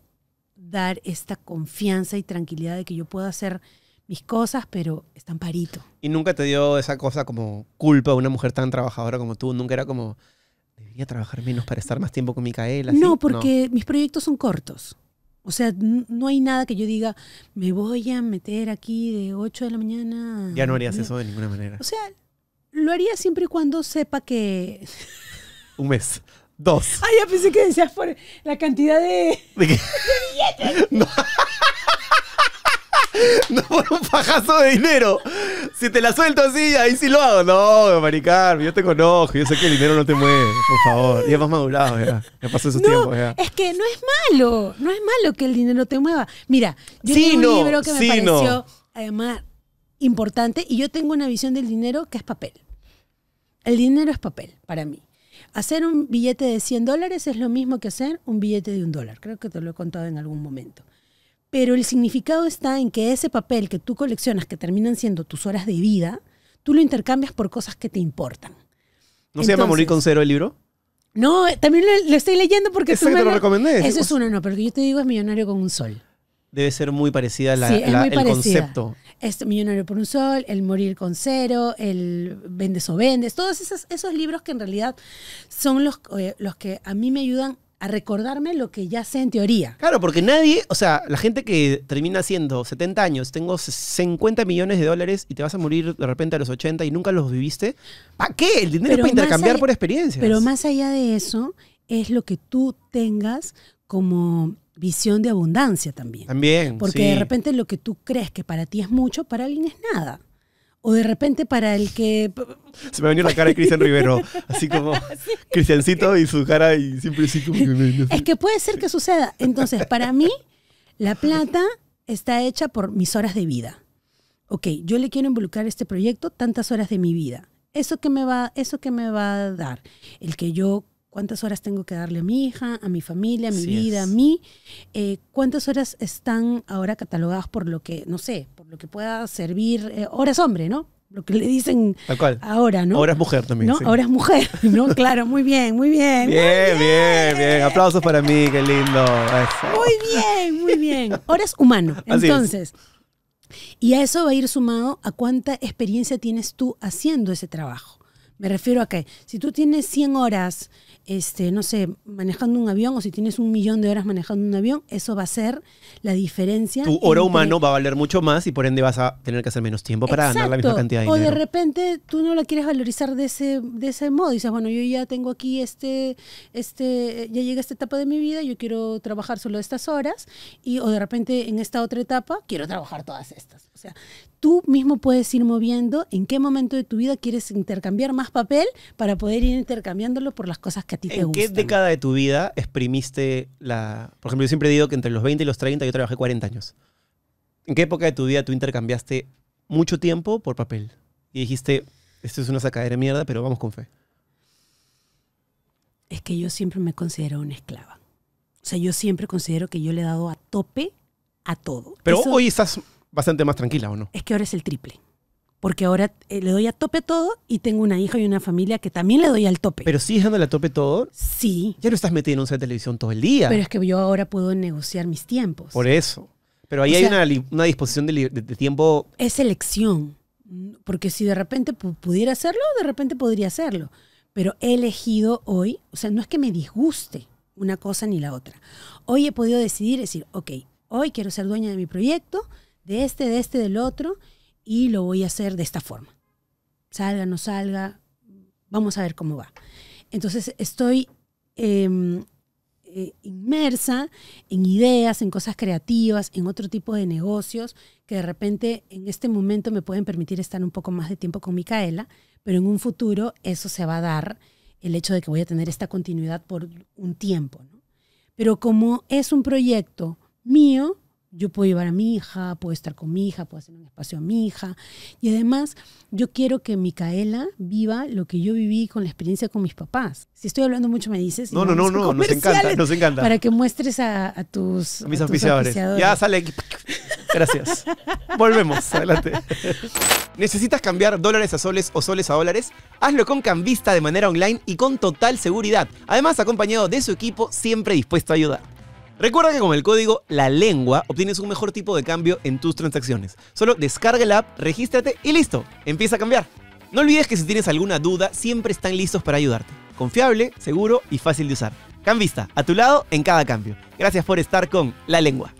dar esta confianza y tranquilidad de que yo puedo hacer mis cosas, pero está Amparito. ¿Y nunca te dio esa cosa como culpa de una mujer tan trabajadora como tú? ¿Nunca era como, debería trabajar menos para estar más tiempo con Micaela? No, porque mis proyectos son cortos. O sea, no hay nada que yo diga, me voy a meter aquí de 8 de la mañana. Ya no harías eso de ninguna manera. O sea, lo haría siempre y cuando sepa que... Un mes. Dos. Ay, ya pensé que decías por la cantidad de... ¿De, billetes. No por un pajazo de dinero. Si te la suelto así, ahí sí lo hago. No, maricarme, yo te conozco. Yo sé que el dinero no te mueve, por favor. Y es más madurado, ya. Ya pasó esos tiempos, ya. Es que no es malo. No es malo que el dinero te mueva. Mira, yo sí, un libro que me pareció, además, importante. Y yo tengo una visión del dinero que es papel. El dinero es papel para mí. Hacer un billete de 100 dólares es lo mismo que hacer un billete de un dólar. Creo que te lo he contado en algún momento pero el significado está en que ese papel que tú coleccionas, que terminan siendo tus horas de vida, tú lo intercambias por cosas que te importan. ¿No se llama Morir con Cero el libro? No, también lo, estoy leyendo porque ¿Es tú me lo, lo recomendé. Eso es uno, no, pero yo te digo es Millonario con un Sol. Debe ser muy parecida el concepto. Millonario por un Sol, El Morir con Cero, El Vendes o Vendes, todos esos, esos libros que en realidad son los, eh, los que a mí me ayudan a recordarme lo que ya sé en teoría. Claro, porque nadie, o sea, la gente que termina siendo 70 años, tengo 50 millones de dólares y te vas a morir de repente a los 80 y nunca los viviste, ¿para qué? El dinero es para intercambiar por experiencias. Pero más allá de eso, es lo que tú tengas como visión de abundancia también. También. Porque de repente lo que tú crees que para ti es mucho, para alguien es nada. O de repente para el que... Se me ha la cara de Cristian Rivero, así como Cristiancito y su cara y siempre así como que me... Es que puede ser que suceda. Entonces, para mí, la plata está hecha por mis horas de vida. Ok, yo le quiero involucrar este proyecto tantas horas de mi vida. ¿Eso que me va, eso que me va a dar? El que yo cuántas horas tengo que darle a mi hija, a mi familia, a mi vida, a mí, eh, cuántas horas están ahora catalogadas por lo que, no sé, lo que pueda servir, eh, ahora es hombre, ¿no? Lo que le dicen ahora, ¿no? Ahora es mujer también. Ahora es mujer, ¿no? claro, muy bien, muy bien. Bien, bien, bien, Aplausos para mí, qué lindo. Muy bien, muy bien. Ahora es humano. Entonces, y a eso va a ir sumado a cuánta experiencia tienes tú haciendo ese trabajo. Me refiero a que si tú tienes 100 horas este, no sé, manejando un avión o si tienes un millón de horas manejando un avión, eso va a ser la diferencia. Tu hora humano va a valer mucho más y por ende vas a tener que hacer menos tiempo para ganar la misma cantidad de dinero. O de repente tú no la quieres valorizar de ese, de ese modo. Dices, bueno, yo ya tengo aquí este, este, ya llega esta etapa de mi vida, yo quiero trabajar solo estas horas y o de repente en esta otra etapa quiero trabajar todas estas tú mismo puedes ir moviendo en qué momento de tu vida quieres intercambiar más papel para poder ir intercambiándolo por las cosas que a ti te gustan. ¿En qué década de tu vida exprimiste la... Por ejemplo, yo siempre digo que entre los 20 y los 30 yo trabajé 40 años. ¿En qué época de tu vida tú intercambiaste mucho tiempo por papel? Y dijiste, esto es una sacadera de mierda, pero vamos con fe. Es que yo siempre me considero una esclava. O sea, yo siempre considero que yo le he dado a tope a todo. Pero hoy estás bastante más tranquila, ¿o no? Es que ahora es el triple. Porque ahora eh, le doy a tope todo y tengo una hija y una familia que también le doy al tope. Pero sí dándole a tope todo. Sí. Ya no estás metido en un set de televisión todo el día. Pero es que yo ahora puedo negociar mis tiempos. Por eso. Pero ahí hay una, disposición de, tiempo. Es elección. Porque si de repente pudiera hacerlo, de repente podría hacerlo. Pero he elegido hoy, o sea, no es que me disguste una cosa ni la otra. Hoy he podido decidir decir, ok, hoy quiero ser dueña de mi proyecto, de este, de este, del otro, y lo voy a hacer de esta forma. Salga, no salga, vamos a ver cómo va. Entonces estoy em, eh, inmersa en ideas, en cosas creativas, en otro tipo de negocios que de repente en este momento me pueden permitir estar un poco más de tiempo con Micaela, pero en un futuro eso se va a dar, el hecho de que voy a tener esta continuidad por un tiempo. Pero como es un proyecto mío, yo puedo llevar a mi hija, puedo estar con mi hija, puedo hacer un espacio a mi hija. Y además, yo quiero que Micaela viva lo que yo viví con la experiencia con mis papás. Si estoy hablando mucho, me dices. No, no, no, no, nos encanta, nos encanta. Para que muestres a, tus. A mis oficiadores. Ya sale Gracias. Volvemos, adelante. ¿Necesitas cambiar dólares a soles o soles a dólares? Hazlo con Cambista de manera online y con total seguridad. Además, acompañado de su equipo siempre dispuesto a ayudar. Recuerda que con el código La Lengua obtienes un mejor tipo de cambio en tus transacciones. Solo descarga la app, regístrate y listo, empieza a cambiar. No olvides que si tienes alguna duda, siempre están listos para ayudarte. Confiable, seguro y fácil de usar. Cambista, a tu lado en cada cambio. Gracias por estar con La Lengua.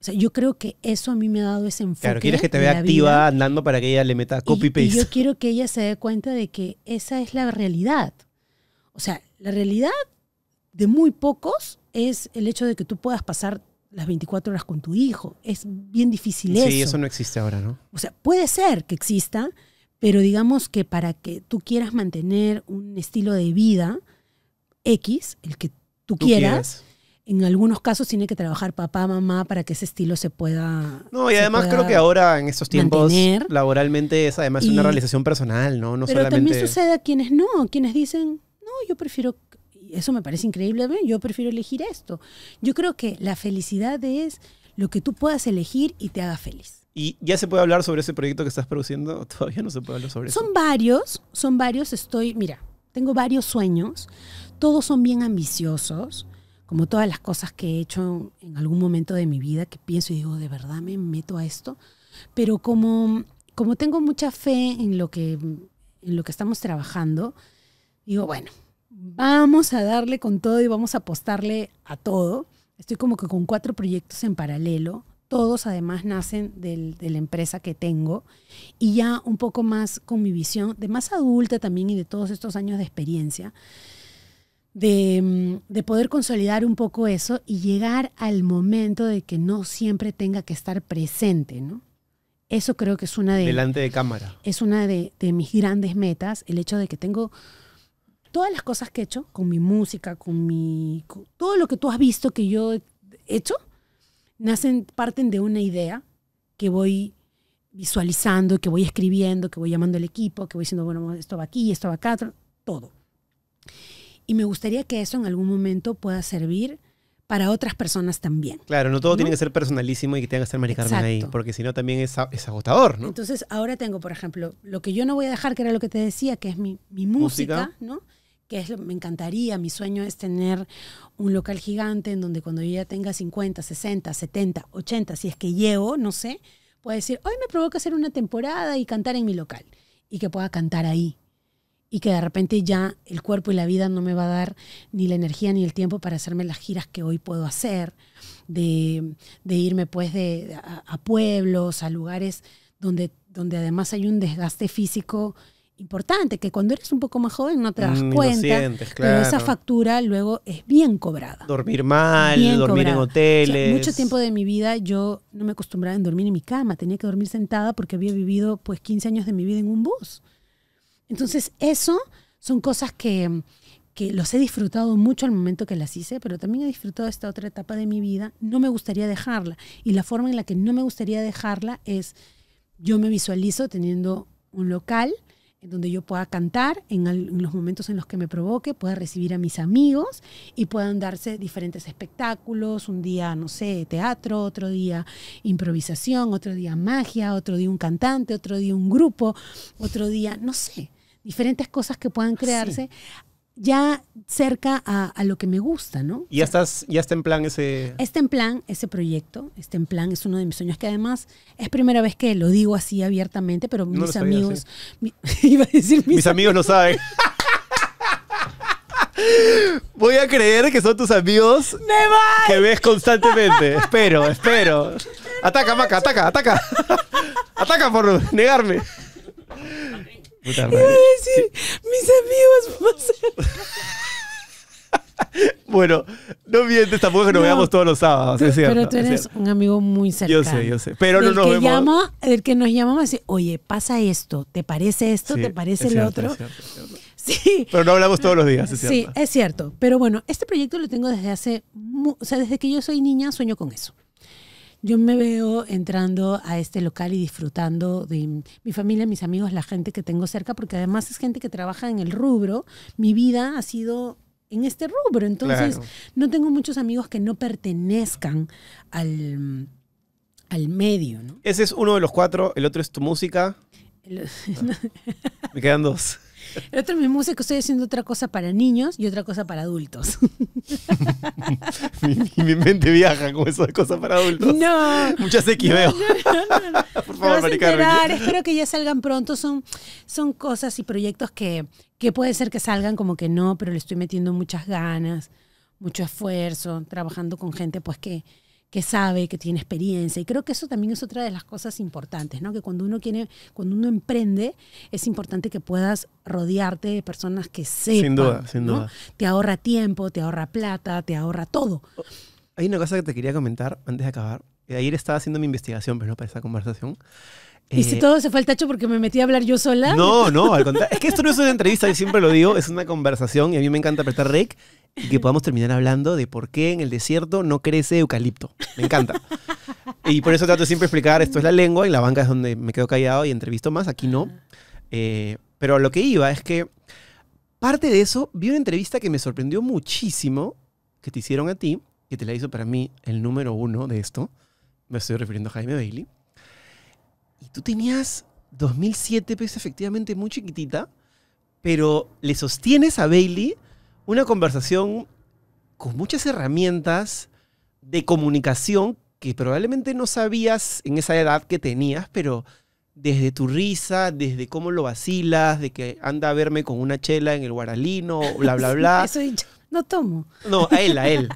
O sea, yo creo que eso a mí me ha dado ese enfoque. Claro, quieres que te vea activa andando para que ella le meta copy-paste. yo quiero que ella se dé cuenta de que esa es la realidad. O sea, la realidad de muy pocos es el hecho de que tú puedas pasar las 24 horas con tu hijo. Es bien difícil eso. Sí, eso no existe ahora, ¿no? O sea, puede ser que exista, pero digamos que para que tú quieras mantener un estilo de vida X, el que tú, quieras, en algunos casos tiene que trabajar papá, mamá para que ese estilo se pueda. No, y además creo que ahora en estos tiempos laboralmente es además una realización personal, ¿no? no pero también sucede a quienes no, quienes dicen, no, yo prefiero eso me parece increíble. Yo prefiero elegir esto. Yo creo que la felicidad es lo que tú puedas elegir y te haga feliz. ¿Y ya se puede hablar sobre ese proyecto que estás produciendo? Todavía no se puede hablar sobre eso. Son varios, son varios. Estoy, mira, tengo varios sueños. Todos son bien ambiciosos, como todas las cosas que he hecho en algún momento de mi vida, que pienso y digo, de verdad me meto a esto. Pero como, como tengo mucha fe en lo que, en lo que estamos trabajando, digo, bueno, vamos a darle con todo y vamos a apostarle a todo. Estoy como que con cuatro proyectos en paralelo. Todos además nacen del, de la empresa que tengo y ya un poco más con mi visión de más adulta también y de todos estos años de experiencia, de, mm, de poder consolidar un poco eso y llegar al momento de que no siempre tenga que estar presente, ¿no? Eso creo que es una de... Delante de cámara. Es una de, de mis grandes metas, el hecho de que tengo todas las cosas que he hecho, con mi música, con mi... todo lo que tú has visto que yo he hecho, nacen, parten de una idea que voy visualizando, que voy escribiendo, que voy llamando al equipo, que voy diciendo, bueno, esto va aquí, esto va acá, todo. Y me gustaría que eso en algún momento pueda servir para otras personas también. Claro, no todo tiene que ser personalísimo y que tenga que ser americano ahí, porque si no también es, agotador, ¿no? Entonces, ahora tengo, por ejemplo, lo que yo no voy a dejar, que era lo que te decía, que es mi, música, música, ¿no? que es me encantaría, mi sueño es tener un local gigante en donde cuando yo ya tenga 50, 60, 70, 80, si es que llego, no sé, pueda decir, hoy me provoca hacer una temporada y cantar en mi local y que pueda cantar ahí y que de repente ya el cuerpo y la vida no me va a dar ni la energía ni el tiempo para hacerme las giras que hoy puedo hacer, de, irme pues de, a, pueblos, a lugares donde, donde además hay un desgaste físico importante, que cuando eres un poco más joven no te das mm, cuenta, pero esa factura luego es bien cobrada. Dormir mal, dormir en hoteles. mucho tiempo de mi vida yo no me acostumbraba a dormir en mi cama, tenía que dormir sentada porque había vivido pues 15 años de mi vida en un bus. Entonces eso son cosas que, que los he disfrutado mucho al momento que las hice, pero también he disfrutado esta otra etapa de mi vida, no me gustaría dejarla. Y la forma en la que no me gustaría dejarla es, yo me visualizo teniendo un local, donde yo pueda cantar en, los momentos en los que me provoque, pueda recibir a mis amigos y puedan darse diferentes espectáculos, un día, no sé, teatro, otro día improvisación, otro día magia, otro día un cantante, otro día un grupo, otro día, no sé, diferentes cosas que puedan crearse ya cerca a, lo que me gusta, ¿no? ¿Y ya, estás, ya está en plan ese...? Está en plan ese proyecto, está en plan, es uno de mis sueños, que además es primera vez que lo digo así abiertamente, pero mis amigos... iba a decir mis, amigos, no saben. Voy a creer que son tus amigos que ves constantemente. espero, espero. Ataca, Maca, ataca, ataca. ataca por negarme. Puta a Decir, mis amigos bueno, no mientes tampoco que nos veamos todos los sábados, es cierto. Pero tú eres un amigo muy cercano. Yo sé, yo sé. Pero no nos que vemos. el que nos llama a decir, oye, pasa esto, ¿te parece esto? ¿Te parece el otro? Sí. Pero no hablamos todos los días, es cierto. Sí, es cierto. Pero bueno, este proyecto lo tengo desde hace, o sea, desde que yo soy niña sueño con eso. Yo me veo entrando a este local y disfrutando de mi familia, mis amigos, la gente que tengo cerca, porque además es gente que trabaja en el rubro. Mi vida ha sido en este rubro, entonces no tengo muchos amigos que no pertenezcan al, al medio. Ese es uno de los cuatro, el otro es tu música. Ah. Me quedan dos. El otro mi música estoy haciendo otra cosa para niños y otra cosa para adultos. mi, mente viaja con esas cosas para adultos. No. Muchas X veo. Por favor, Espero que ya salgan pronto. Son, son cosas y proyectos que, que puede ser que salgan como que no, pero le estoy metiendo muchas ganas, mucho esfuerzo, trabajando con gente pues que que sabe, que tiene experiencia. Y creo que eso también es otra de las cosas importantes, ¿no? Que cuando uno quiere, cuando uno emprende, es importante que puedas rodearte de personas que sepan. Sin duda, sin duda. Te ahorra tiempo, te ahorra plata, te ahorra todo. Hay una cosa que te quería comentar antes de acabar. Eh, ayer estaba haciendo mi investigación, pero pues, no para esa conversación y si eh, todo se fue al tacho porque me metí a hablar yo sola. No, no, al contrario. Es que esto no es una entrevista, y siempre lo digo, es una conversación y a mí me encanta apretar rec y que podamos terminar hablando de por qué en el desierto no crece eucalipto. Me encanta. Y por eso trato de siempre explicar, esto es la lengua, y la banca es donde me quedo callado y entrevisto más, aquí no. Eh, pero lo que iba es que parte de eso, vi una entrevista que me sorprendió muchísimo, que te hicieron a ti, que te la hizo para mí el número uno de esto. Me estoy refiriendo a Jaime Bailey. Y tú tenías 2007 pesos efectivamente muy chiquitita, pero le sostienes a Bailey una conversación con muchas herramientas de comunicación que probablemente no sabías en esa edad que tenías, pero desde tu risa, desde cómo lo vacilas, de que anda a verme con una chela en el guaralino, bla, bla, bla. Eso no tomo. No, a él, a él.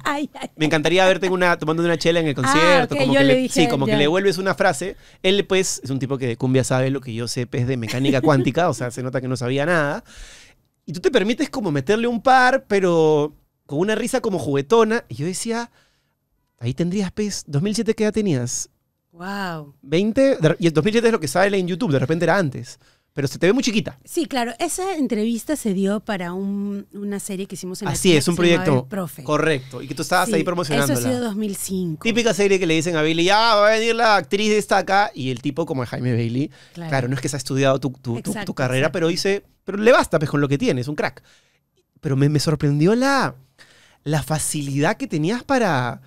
me encantaría verte una, tomando una chela en el concierto. Ah, como que sí, como que le vuelves una frase. Él, pues, es un tipo que de cumbia sabe lo que yo sé, pues, de mecánica cuántica, o sea, se nota que no sabía nada. Y tú te permites como meterle un par, pero con una risa como juguetona. Y yo decía, ahí tendrías, pues, 2007, que ya tenías? Wow. 20, y el 2007 es lo que sale en YouTube, de repente era antes pero se te ve muy chiquita. Sí, claro. Esa entrevista se dio para una serie que hicimos en la Así es, un proyecto. Profe. Correcto. Y que tú estabas ahí promocionándola. Eso ha sido 2005. Típica serie que le dicen a Bailey, ah, va a venir la actriz de esta acá. Y el tipo, como Jaime Bailey, claro. no es que se ha estudiado tu, tu, tu, carrera, pero dice, pero le basta pues, con lo que tienes, un crack. Pero me, me sorprendió la, la facilidad que tenías para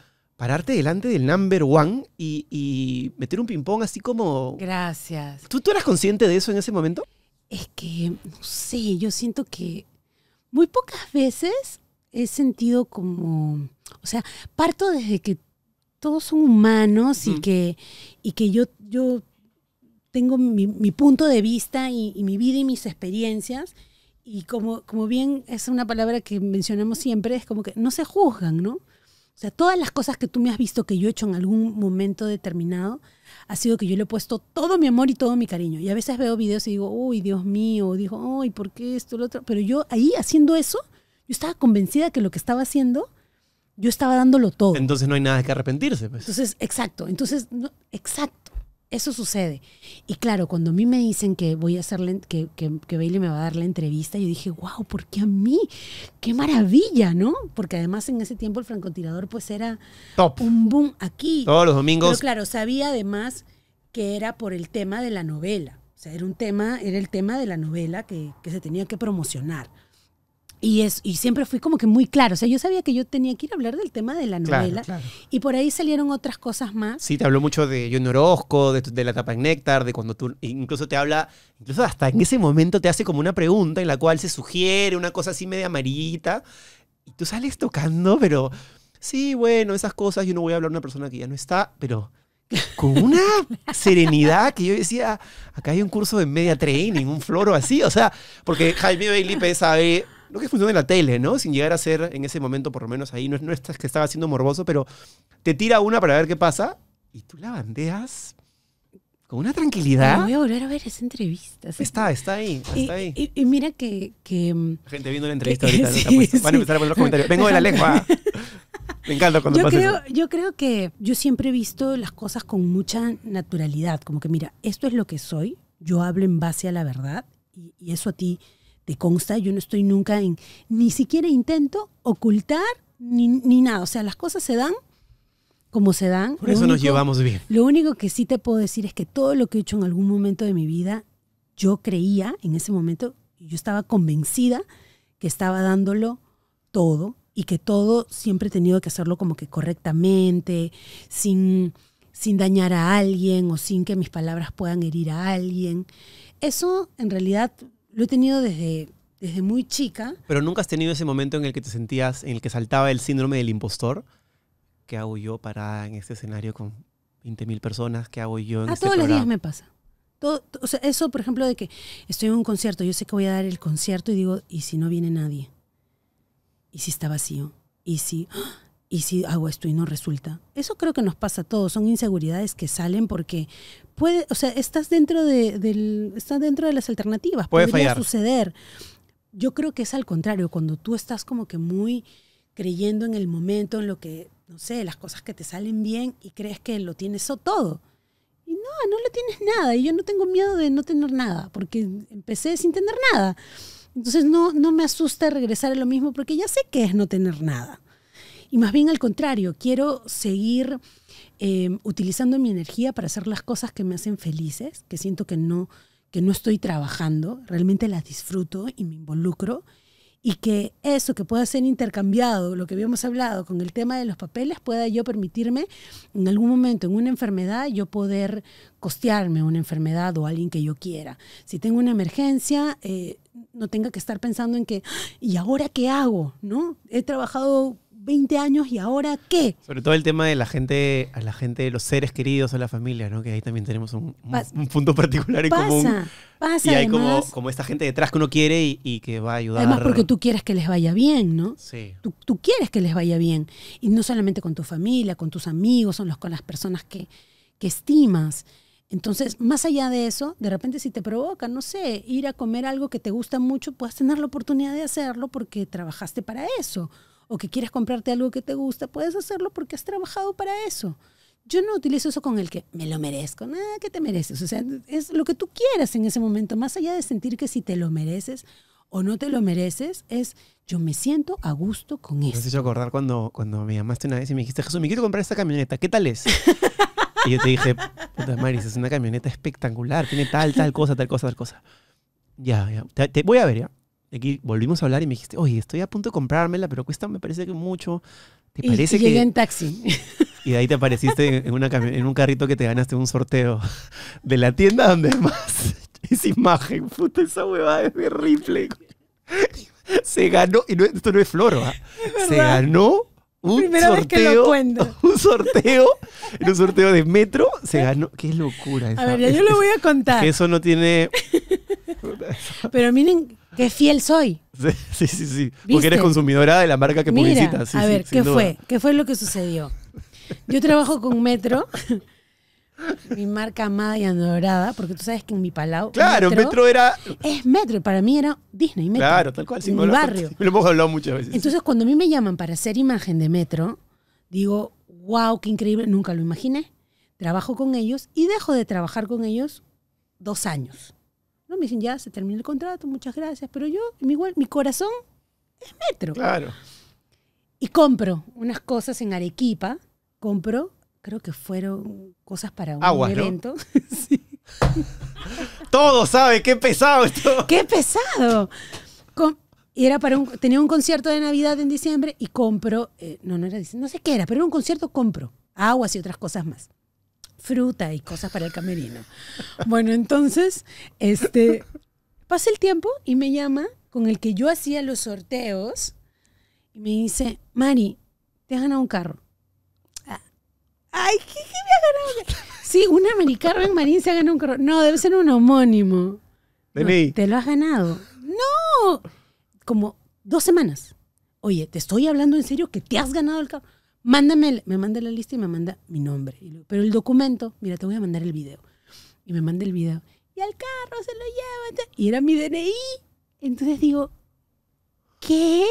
pararte delante del number one y, y meter un ping-pong así como... Gracias. ¿Tú, ¿Tú eras consciente de eso en ese momento? Es que, no sé, yo siento que muy pocas veces he sentido como... O sea, parto desde que todos son humanos y, que, y que yo, yo tengo mi, punto de vista y, y, mi vida y mis experiencias. Y como, como bien es una palabra que mencionamos siempre, es como que no se juzgan, ¿no? O sea, todas las cosas que tú me has visto que yo he hecho en algún momento determinado, ha sido que yo le he puesto todo mi amor y todo mi cariño. Y a veces veo videos y digo, uy, Dios mío, dijo, digo, uy, ¿por qué esto, lo otro? Pero yo ahí haciendo eso, yo estaba convencida que lo que estaba haciendo, yo estaba dándolo todo. Entonces no hay nada que arrepentirse. Pues. Entonces, exacto, entonces, no, exacto. Eso sucede. Y claro, cuando a mí me dicen que voy a hacerle, que, que, Bailey me va a dar la entrevista, yo dije, wow, ¿por qué a mí? ¡Qué maravilla, ¿no? Porque además en ese tiempo el francotirador pues era Top. un boom aquí. Todos los domingos. Pero claro, sabía además que era por el tema de la novela. O sea, era un tema, era el tema de la novela que, que se tenía que promocionar. Y, es, y siempre fui como que muy claro. O sea, yo sabía que yo tenía que ir a hablar del tema de la novela. Y por ahí salieron otras cosas más. Sí, te habló mucho de John Orozco, de, la tapa en Néctar, de cuando tú. Incluso te habla. Incluso hasta en ese momento te hace como una pregunta en la cual se sugiere una cosa así media amarillita. Y tú sales tocando, pero. Sí, bueno, esas cosas. Yo no voy a hablar a una persona que ya no está, pero con una serenidad que yo decía, acá hay un curso de media training, un floro así, o sea, porque Jaime Bailey sabe lo que en la tele, ¿no? Sin llegar a ser en ese momento, por lo menos ahí, no, no estás que estaba siendo morboso, pero te tira una para ver qué pasa y tú la bandeas con una tranquilidad. voy a volver a ver esa entrevista. Está, está ahí. Está y, ahí. Y, mira que, mm, La gente viendo la entrevista ahorita. Van a empezar a poner los comentarios. Vengo de la lengua. Me encanta cuando yo creo, Yo creo que yo siempre he visto las cosas con mucha naturalidad. Como que, mira, esto es lo que soy. Yo hablo en base a la verdad. y, y eso a ti te consta, yo no estoy nunca en, ni siquiera intento ocultar ni, nada. O sea, las cosas se dan como se dan. Por eso nos llevamos bien. Lo único que sí te puedo decir es que todo lo que he hecho en algún momento de mi vida, yo creía en ese momento, yo estaba convencida que estaba dándolo todo y que todo siempre he tenido que hacerlo como que correctamente, sin, sin dañar a alguien o sin que mis palabras puedan herir a alguien. Eso en realidad lo he tenido desde, desde muy chica. Pero nunca has tenido ese momento en el que te sentías, en el que saltaba el síndrome del impostor. ¿Qué hago yo parada en este escenario con 20.000 personas? ¿Qué hago yo en ah, todos los días me pasa. Todo, eso, por ejemplo, de que estoy en un concierto, yo sé que voy a dar el concierto y digo, ¿y si no viene nadie? ¿Y si está vacío? ¿Y si, ¿Y si hago esto y no resulta? Eso creo que nos pasa a todos, son inseguridades que salen porque, puede, o sea, estás dentro de, del, está dentro de las alternativas, puede suceder. Yo creo que es al contrario, cuando tú estás como que muy creyendo en el momento, en lo que, no sé, las cosas que te salen bien y crees que lo tienes todo. Y no, no lo tienes nada. Y yo no tengo miedo de no tener nada, porque empecé sin tener nada. Entonces no, no me asusta regresar a lo mismo, porque ya sé qué es no tener nada. Y más bien al contrario, quiero seguir Em, utilizando mi energía para hacer las cosas que me hacen felices, que siento que no, que no estoy trabajando, realmente las disfruto y me involucro. Y que eso que pueda ser intercambiado, lo que habíamos hablado con el tema de los papeles, pueda yo permitirme en algún momento, en una enfermedad, yo poder costearme una enfermedad o alguien que yo quiera. Si tengo una emergencia, eh, no tenga que estar pensando en que, ah, ¿y ahora qué hago? ¿No? He trabajado 20 años y ahora qué. Sobre todo el tema de la gente, a la gente, los seres queridos, de la familia, ¿no? Que ahí también tenemos un, punto particular en pasa, común. Pasa, Y hay como, como, esta gente detrás que uno quiere y, que va a ayudar. Además porque tú quieres que les vaya bien, ¿no? Sí. Tú, quieres que les vaya bien. Y no solamente con tu familia, con tus amigos, son los, con las personas que, que estimas. Entonces, más allá de eso, de repente si te provoca, no sé, ir a comer algo que te gusta mucho, puedes tener la oportunidad de hacerlo porque trabajaste para eso o que quieras comprarte algo que te gusta, puedes hacerlo porque has trabajado para eso. Yo no utilizo eso con el que me lo merezco, nada que te mereces. O sea, es lo que tú quieras en ese momento, más allá de sentir que si te lo mereces o no te lo mereces, es yo me siento a gusto con eso. Me has hecho acordar cuando, cuando me llamaste una vez y me dijiste, Jesús, me quiero comprar esta camioneta, ¿qué tal es? y yo te dije, puta Maris, es una camioneta espectacular, tiene tal, tal cosa, tal cosa, tal cosa. Ya, ya, te voy a ver, ya. Aquí volvimos a hablar y me dijiste, oye, estoy a punto de comprármela, pero cuesta, me parece que mucho. ¿Te parece y, que... llegué en taxi. Y de ahí te apareciste en, un carrito que te ganaste un sorteo de la tienda donde más esa imagen, puta, esa huevada es de Se ganó, y esto no es flor, va ¿ah? se ganó un sorteo, vez un sorteo, en un sorteo de metro, se ganó, qué locura. a ver, ya yo le voy a contar. Que Eso no tiene... Pero miren, Qué fiel soy. Sí, sí, sí. Porque eres consumidora de la marca que publicitas. a ver, ¿qué fue? ¿Qué fue lo que sucedió? Yo trabajo con Metro, mi marca amada y adorada, porque tú sabes que en mi palau. Claro, Metro, era. Es Metro, para mí era Disney Metro. Claro, tal cual, el barrio. Lo hemos hablado muchas veces. Entonces, cuando a mí me llaman para hacer imagen de Metro, digo, wow, qué increíble, nunca lo imaginé. Trabajo con ellos y dejo de trabajar con ellos dos años. Me dicen, ya se terminó el contrato, muchas gracias, pero yo, mi, mi corazón es metro. Claro. Y compro unas cosas en Arequipa, compro, creo que fueron cosas para un evento. Todo sabe, qué pesado esto. Qué pesado. y era para un, tenía un concierto de Navidad en diciembre y compro, eh, no, no era, no sé qué era, pero era un concierto compro, aguas y otras cosas más fruta y cosas para el camerino. Bueno, entonces, este, pasa el tiempo y me llama con el que yo hacía los sorteos y me dice, Mari, te has ganado un carro. Ah, ay, ¿qué, me ganado? Sí, un americano en Marín se ha ganado un carro. No, debe ser un homónimo. ¿Te lo has ganado? No, como dos semanas. Oye, te estoy hablando en serio que te has ganado el carro mándame, me manda la lista y me manda mi nombre. Pero el documento, mira, te voy a mandar el video. Y me manda el video. Y al carro se lo lleva. Y era mi DNI. Entonces digo, ¿qué?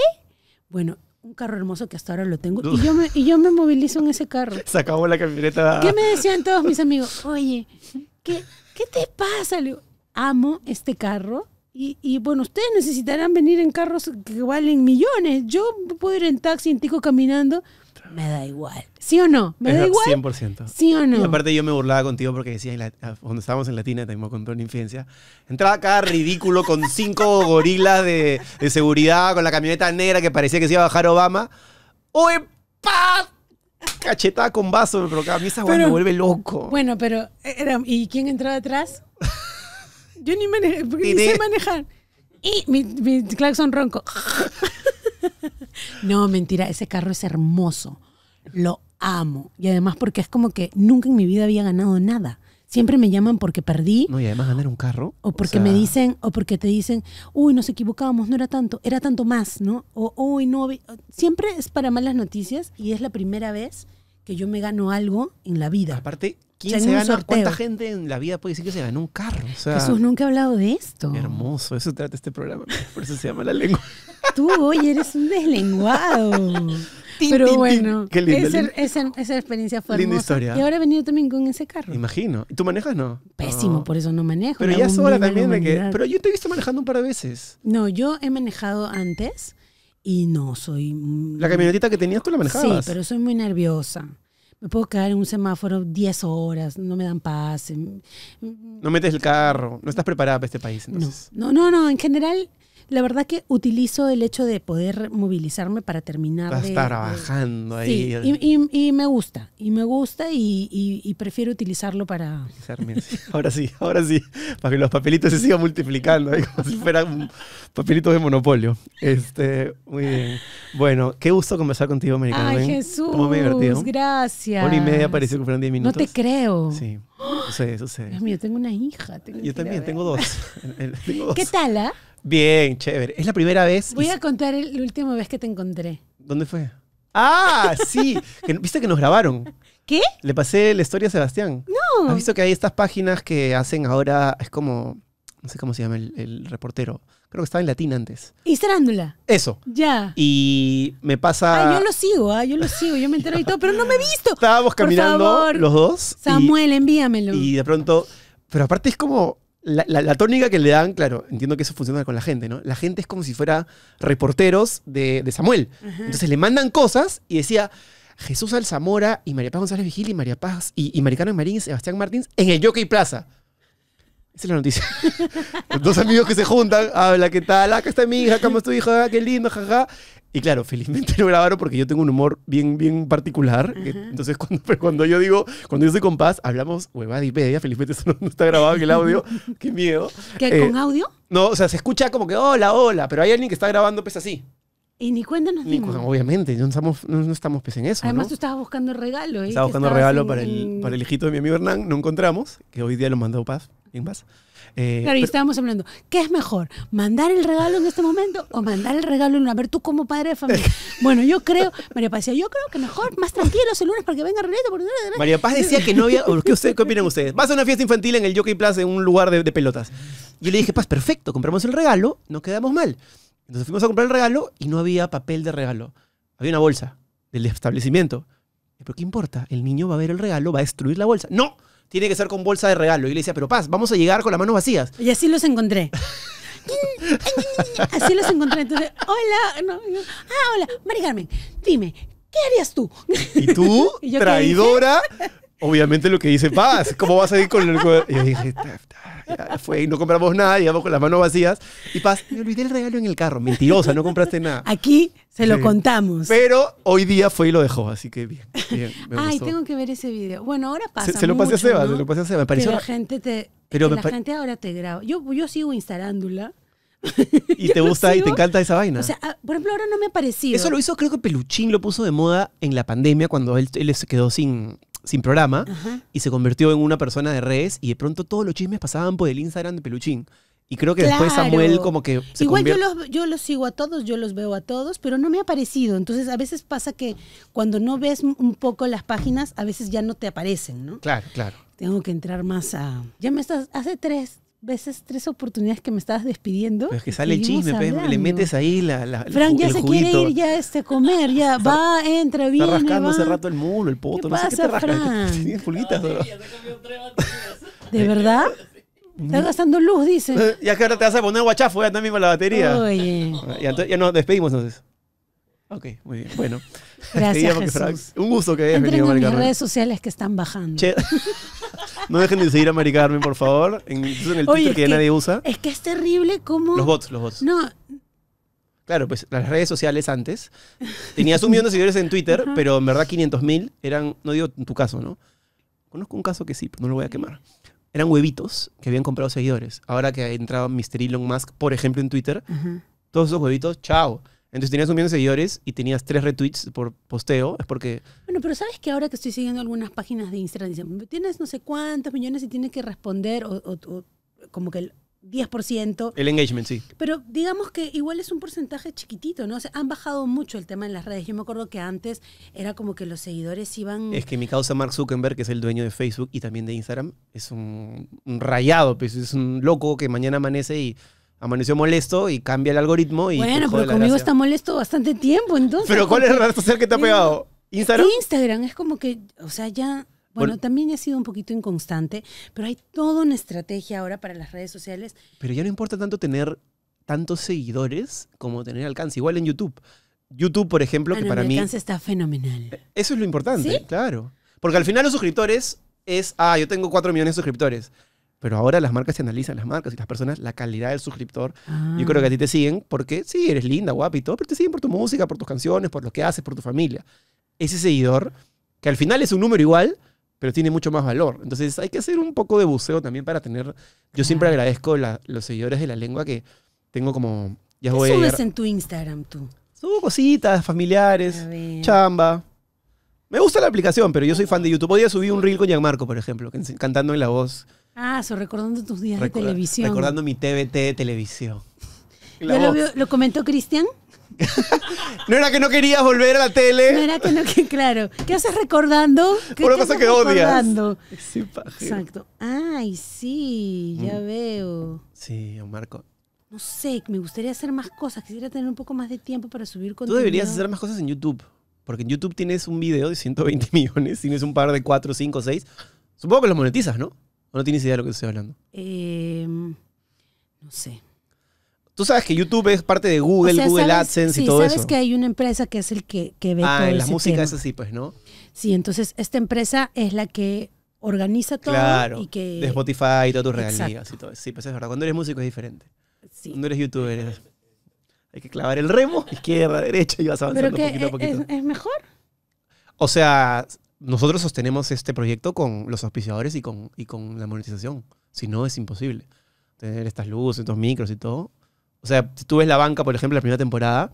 Bueno, un carro hermoso que hasta ahora lo tengo. Y yo, me, y yo me movilizo en ese carro. se acabó la camioneta. ¿Qué me decían todos mis amigos? Oye, ¿qué, qué te pasa? Le amo este carro. Y, y, bueno, ustedes necesitarán venir en carros que valen millones. Yo puedo ir en taxi, en tico caminando me da igual. ¿Sí o no? ¿Me da igual? 100%. ¿Sí o no? Y aparte yo me burlaba contigo porque decía, cuando estábamos en Latina, te con una infidencia, entraba acá ridículo con cinco gorilas de, seguridad, con la camioneta negra que parecía que se iba a bajar Obama. uy pa! Cachetada con vaso Pero camisa A mí esa me vuelve loco. Bueno, pero, eh, era, ¿y quién entraba atrás? Yo ni, sé manejar. Y mi, mi claxon ronco. No, mentira, ese carro es hermoso. Lo amo. Y además porque es como que nunca en mi vida había ganado nada. Siempre me llaman porque perdí. No, y además ganar un carro. O porque me dicen, o porque te dicen, uy, nos equivocábamos, no era tanto, era tanto más, ¿no? O, uy, no. Siempre es para malas noticias y es la primera vez que yo me gano algo en la vida. Aparte, ¿quién se gana? ¿Cuánta gente en la vida puede decir que se ganó un carro? Jesús nunca ha hablado de esto. Hermoso, eso trata este programa. Por eso se llama La Lengua. Tú oye, eres un deslenguado. Pero bueno, Qué lindo, esa, experiencia fue linda historia. Y ahora he venido también con ese carro. Imagino. ¿Tú manejas no? Pésimo, por eso no manejo. Pero ya hora también. De que, pero yo te he visto manejando un par de veces. No, yo he manejado antes y no soy... La camionetita que tenías tú la manejabas. Sí, pero soy muy nerviosa. Me puedo quedar en un semáforo 10 horas, no me dan paz. No metes el carro, no estás preparada para este país. no, no, no en general la verdad que utilizo el hecho de poder movilizarme para terminar. Para estar trabajando ahí. y, me gusta, y me gusta y, prefiero utilizarlo para... ahora sí, ahora sí, para que los papelitos se sigan multiplicando, como si fueran papelitos de monopolio. Este, muy bien. Bueno, qué gusto conversar contigo, Americano. Ay, Jesús. Cómo me divertido. Gracias. Hora y media pareció que fueron diez minutos. No te creo. Sí. Sucede, sucede. Dios mío, tengo una hija. Yo también, tengo dos. tengo dos. ¿Qué tal, ah? Bien, chévere. Es la primera vez. Voy a contar la última vez que te encontré. ¿Dónde fue? Ah, sí. ¿Viste que nos grabaron? ¿Qué? Le pasé la historia a Sebastián. No. ¿Has visto que hay estas páginas que hacen ahora, es como, no sé cómo se llama el, reportero. Creo que estaba en latín antes. Isrándula. Eso. Ya. Y me pasa... Ah, yo lo sigo, ah, yo lo sigo, yo me entero y todo, pero no me he visto. Estábamos caminando los dos. Samuel, envíamelo. Y de pronto... Pero aparte es como, la, tónica que le dan, claro, entiendo que eso funciona con la gente, ¿no? La gente es como si fuera reporteros de, Samuel. Entonces le mandan cosas y decía Jesús Alzamora y María Paz González Vigil y María Paz y, y Marín y Sebastián Martins en el Jockey Plaza. Esa es la noticia. dos amigos que se juntan, habla, ¿qué tal? Acá está mi hija, acá está tu hija, ah, qué lindo, jaja. Y claro, felizmente lo grabaron porque yo tengo un humor bien, bien particular. Eh, entonces, cuando, cuando yo digo, cuando yo con Paz, hablamos huevada y media. Felizmente eso no, está grabado en el audio. Qué miedo. Eh, con audio? No, o sea, se escucha como que hola, hola, pero hay alguien que está grabando pues así. Y ni cuenta nos dimos. obviamente, no estamos, no, estamos pues, en eso. Además, tú estabas buscando regalo. ¿eh? Estaba buscando regalo para, el, para el hijito de mi amigo Hernán, no encontramos, que hoy día lo mandó Paz, en paz. Eh, claro, y estábamos hablando, ¿qué es mejor? ¿Mandar el regalo en este momento o mandar el regalo en una? A ver, tú como padre de familia. Bueno, yo creo, María Paz decía, yo creo que mejor, más tranquilo el lunes para que venga Renata. María Paz decía que no había, ¿qué, ¿qué, opinan ustedes? Vas a una fiesta infantil en el Jockey Plaza, en un lugar de, de pelotas. Yo le dije, Paz, perfecto, compramos el regalo, no quedamos mal. Entonces fuimos a comprar el regalo y no había papel de regalo. Había una bolsa del establecimiento. Pero ¿qué importa? El niño va a ver el regalo, va a destruir la bolsa. No, tiene que ser con bolsa de regalo. Y le decía, pero paz, vamos a llegar con las manos vacías. Y así los encontré. así los encontré. Entonces, hola, no, ah, hola, Mari Carmen, dime, ¿qué harías tú? ¿Y tú, traidora? obviamente lo que dice Paz, ¿cómo vas a ir con el Y yo dije, ya fue, y no compramos nada, llegamos con las manos vacías. Y Paz, me olvidé el regalo en el carro, mentirosa, no compraste nada. Aquí se lo contamos. Pero hoy día fue y lo dejó, así que bien. Ay, tengo que ver ese video. Bueno, ahora pasa. Se, lo pasé a Seba, se lo pasé a Seba. Me pareció... la gente, te, pero la gente ahora te graba. Yo, yo sigo instalándula. y te gusta y te encanta esa vaina. O sea, ah, por ejemplo, ahora no me ha parecido. Eso lo hizo, creo que Peluchín lo puso de moda en la pandemia cuando él se quedó sin, sin programa y se convirtió en una persona de redes y de pronto todos los chismes pasaban por el Instagram de Peluchín. Y creo que después Samuel como que... Se Igual yo los, yo los sigo a todos, yo los veo a todos, pero no me ha aparecido. Entonces a veces pasa que cuando no ves un poco las páginas, a veces ya no te aparecen, ¿no? Claro, claro. Tengo que entrar más a... Ya me estás... Hace tres, veces tres oportunidades que me estabas despidiendo. Pero es que sale el chisme, pues, le metes ahí la. la Frank ya se quiere ir ya este, a comer, ya va, entra, viene. Está rascando hace rato el mulo, el poto, no sé qué te rascas. Tienes pulguitas, ¿De verdad? Estás gastando luz, dice. Ya que ahora te vas a poner guachafo, ya también mismo la batería. Oye. Ya, ya nos despedimos entonces. Ok, muy bien. Bueno. Gracias, un gusto que hayas venido, a redes sociales que están bajando. No dejen de seguir a Maricarmen, por favor. En, en el Twitter que, nadie usa. Es que es terrible cómo... Los bots, los bots. No. Claro, pues las redes sociales antes. Tenías un millón de seguidores en Twitter, pero en verdad 500 mil eran, no digo en tu caso, ¿no? Conozco un caso que sí, pero no lo voy a quemar. Eran huevitos que habían comprado seguidores. Ahora que ha entrado Mr. Elon Musk, por ejemplo, en Twitter, todos esos huevitos, chao. Entonces tenías un millón de seguidores y tenías tres retweets por posteo, es porque... Bueno, pero sabes que ahora que estoy siguiendo algunas páginas de Instagram, tienes no sé cuántos millones y tienes que responder o, como que el 10%. El engagement, sí. Pero digamos que igual es un porcentaje chiquitito, ¿no? O sea, han bajado mucho el tema en las redes. Yo me acuerdo que antes era como que los seguidores iban... Es que mi causa Mark Zuckerberg, que es el dueño de Facebook y también de Instagram, es un, rayado, pues es un loco que mañana amanece y amaneció molesto y cambia el algoritmo y. Bueno, pero conmigo está molesto bastante tiempo, entonces. Pero ¿cuál es la red social que te ha pegado? ¿Instagram? Instagram, es como que, o sea, ya. Bueno, también ha sido un poquito inconstante, pero hay toda una estrategia ahora para las redes sociales. Pero ya no importa tanto tener tantos seguidores como tener alcance. Igual en YouTube. YouTube, por ejemplo, ah, que para mí. El alcance está fenomenal. Eso es lo importante, claro. Porque al final los suscriptores es, ah, yo tengo 4 millones de suscriptores. Pero ahora las marcas se analizan, las marcas y las personas, la calidad del suscriptor. Yo creo que a ah. ti te siguen porque sí, eres linda, guapa y todo, pero te siguen por tu música, por tus canciones, por lo que haces, por tu familia. Ese seguidor, que al final es un número igual, pero tiene mucho más valor. Entonces hay que hacer un poco de buceo también para tener... Yo siempre agradezco la, los seguidores de la lengua que tengo como... Ya ¿Qué subes en tu Instagram tú? Subo cositas familiares, chamba. Me gusta la aplicación, pero yo soy fan de YouTube. Hoy subir un reel con Gianmarco, por ejemplo, cantando en la voz Ah, eso, recordando tus días de televisión. Recordando mi TVT de televisión. lo, comentó Cristian. no era que no querías volver a la tele. No era que no, que claro. ¿Qué haces recordando? ¿Qué, cosa que recordando? odias. Exacto. Ay, sí, ya mm. veo. Sí, Marco. No sé, me gustaría hacer más cosas. Quisiera tener un poco más de tiempo para subir contenido. Tú deberías hacer más cosas en YouTube. Porque en YouTube tienes un video de 120 millones, tienes un par de 4, 5, 6. Supongo que los monetizas, ¿no? ¿O no tienes idea de lo que estoy hablando? Eh, no sé. Tú sabes que YouTube es parte de Google, Google AdSense y todo sabes eso. sabes que hay una empresa que es el que, que ve ah, en la música es así, pues, ¿no? Sí, entonces esta empresa es la que organiza todo claro, y que... de Spotify y todas tus regalías y todo eso. Sí, pues es verdad. Cuando eres músico es diferente. Sí. Cuando eres youtuber es... hay que clavar el remo, izquierda, derecha y vas avanzando poquito a poquito. es mejor. O sea, nosotros sostenemos este proyecto con los auspiciadores y con, y con la monetización. Si no, es imposible. Tener estas luces, estos micros y todo. O sea, si tú ves la banca, por ejemplo, la primera temporada,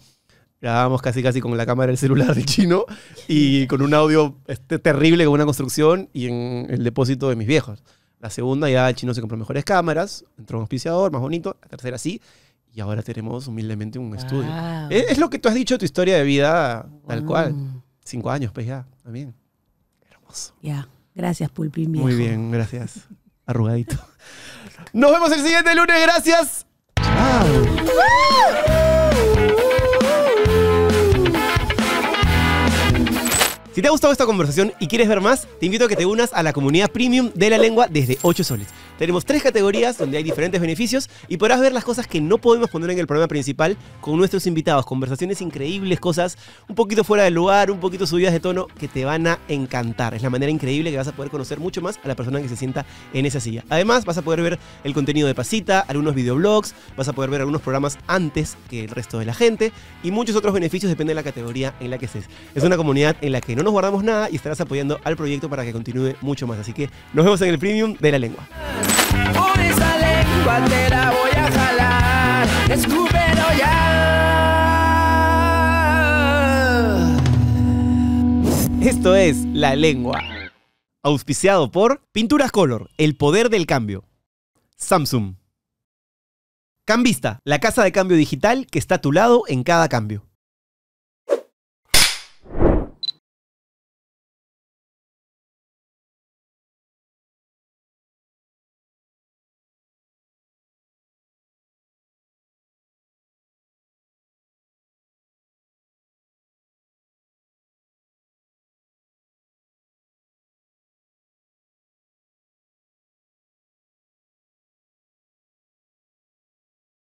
grabábamos casi casi con la cámara del celular del chino y con un audio este, terrible con una construcción y en el depósito de mis viejos. La segunda ya el chino se compró mejores cámaras, entró un auspiciador más bonito, la tercera sí, y ahora tenemos humildemente un estudio. Es, lo que tú has dicho tu historia de vida, tal cual. Cinco años, pues ya, también. Ya. Gracias, Pulpín viejo. Muy bien, gracias. Arrugadito. Nos vemos el siguiente lunes, gracias. Si te ha gustado esta conversación y quieres ver más, te invito a que te unas a la comunidad premium de la lengua desde 8 soles. Tenemos tres categorías donde hay diferentes beneficios y podrás ver las cosas que no podemos poner en el programa principal con nuestros invitados. Conversaciones increíbles, cosas un poquito fuera de lugar, un poquito subidas de tono que te van a encantar. Es la manera increíble que vas a poder conocer mucho más a la persona que se sienta en esa silla. Además, vas a poder ver el contenido de Pasita, algunos videoblogs, vas a poder ver algunos programas antes que el resto de la gente y muchos otros beneficios depende de la categoría en la que estés. Es una comunidad en la que no nos guardamos nada y estarás apoyando al proyecto para que continúe mucho más. Así que nos vemos en el premium de la lengua. Esto es La Lengua. Auspiciado por Pinturas Color, el poder del cambio. Samsung. Cambista, la casa de cambio digital que está a tu lado en cada cambio.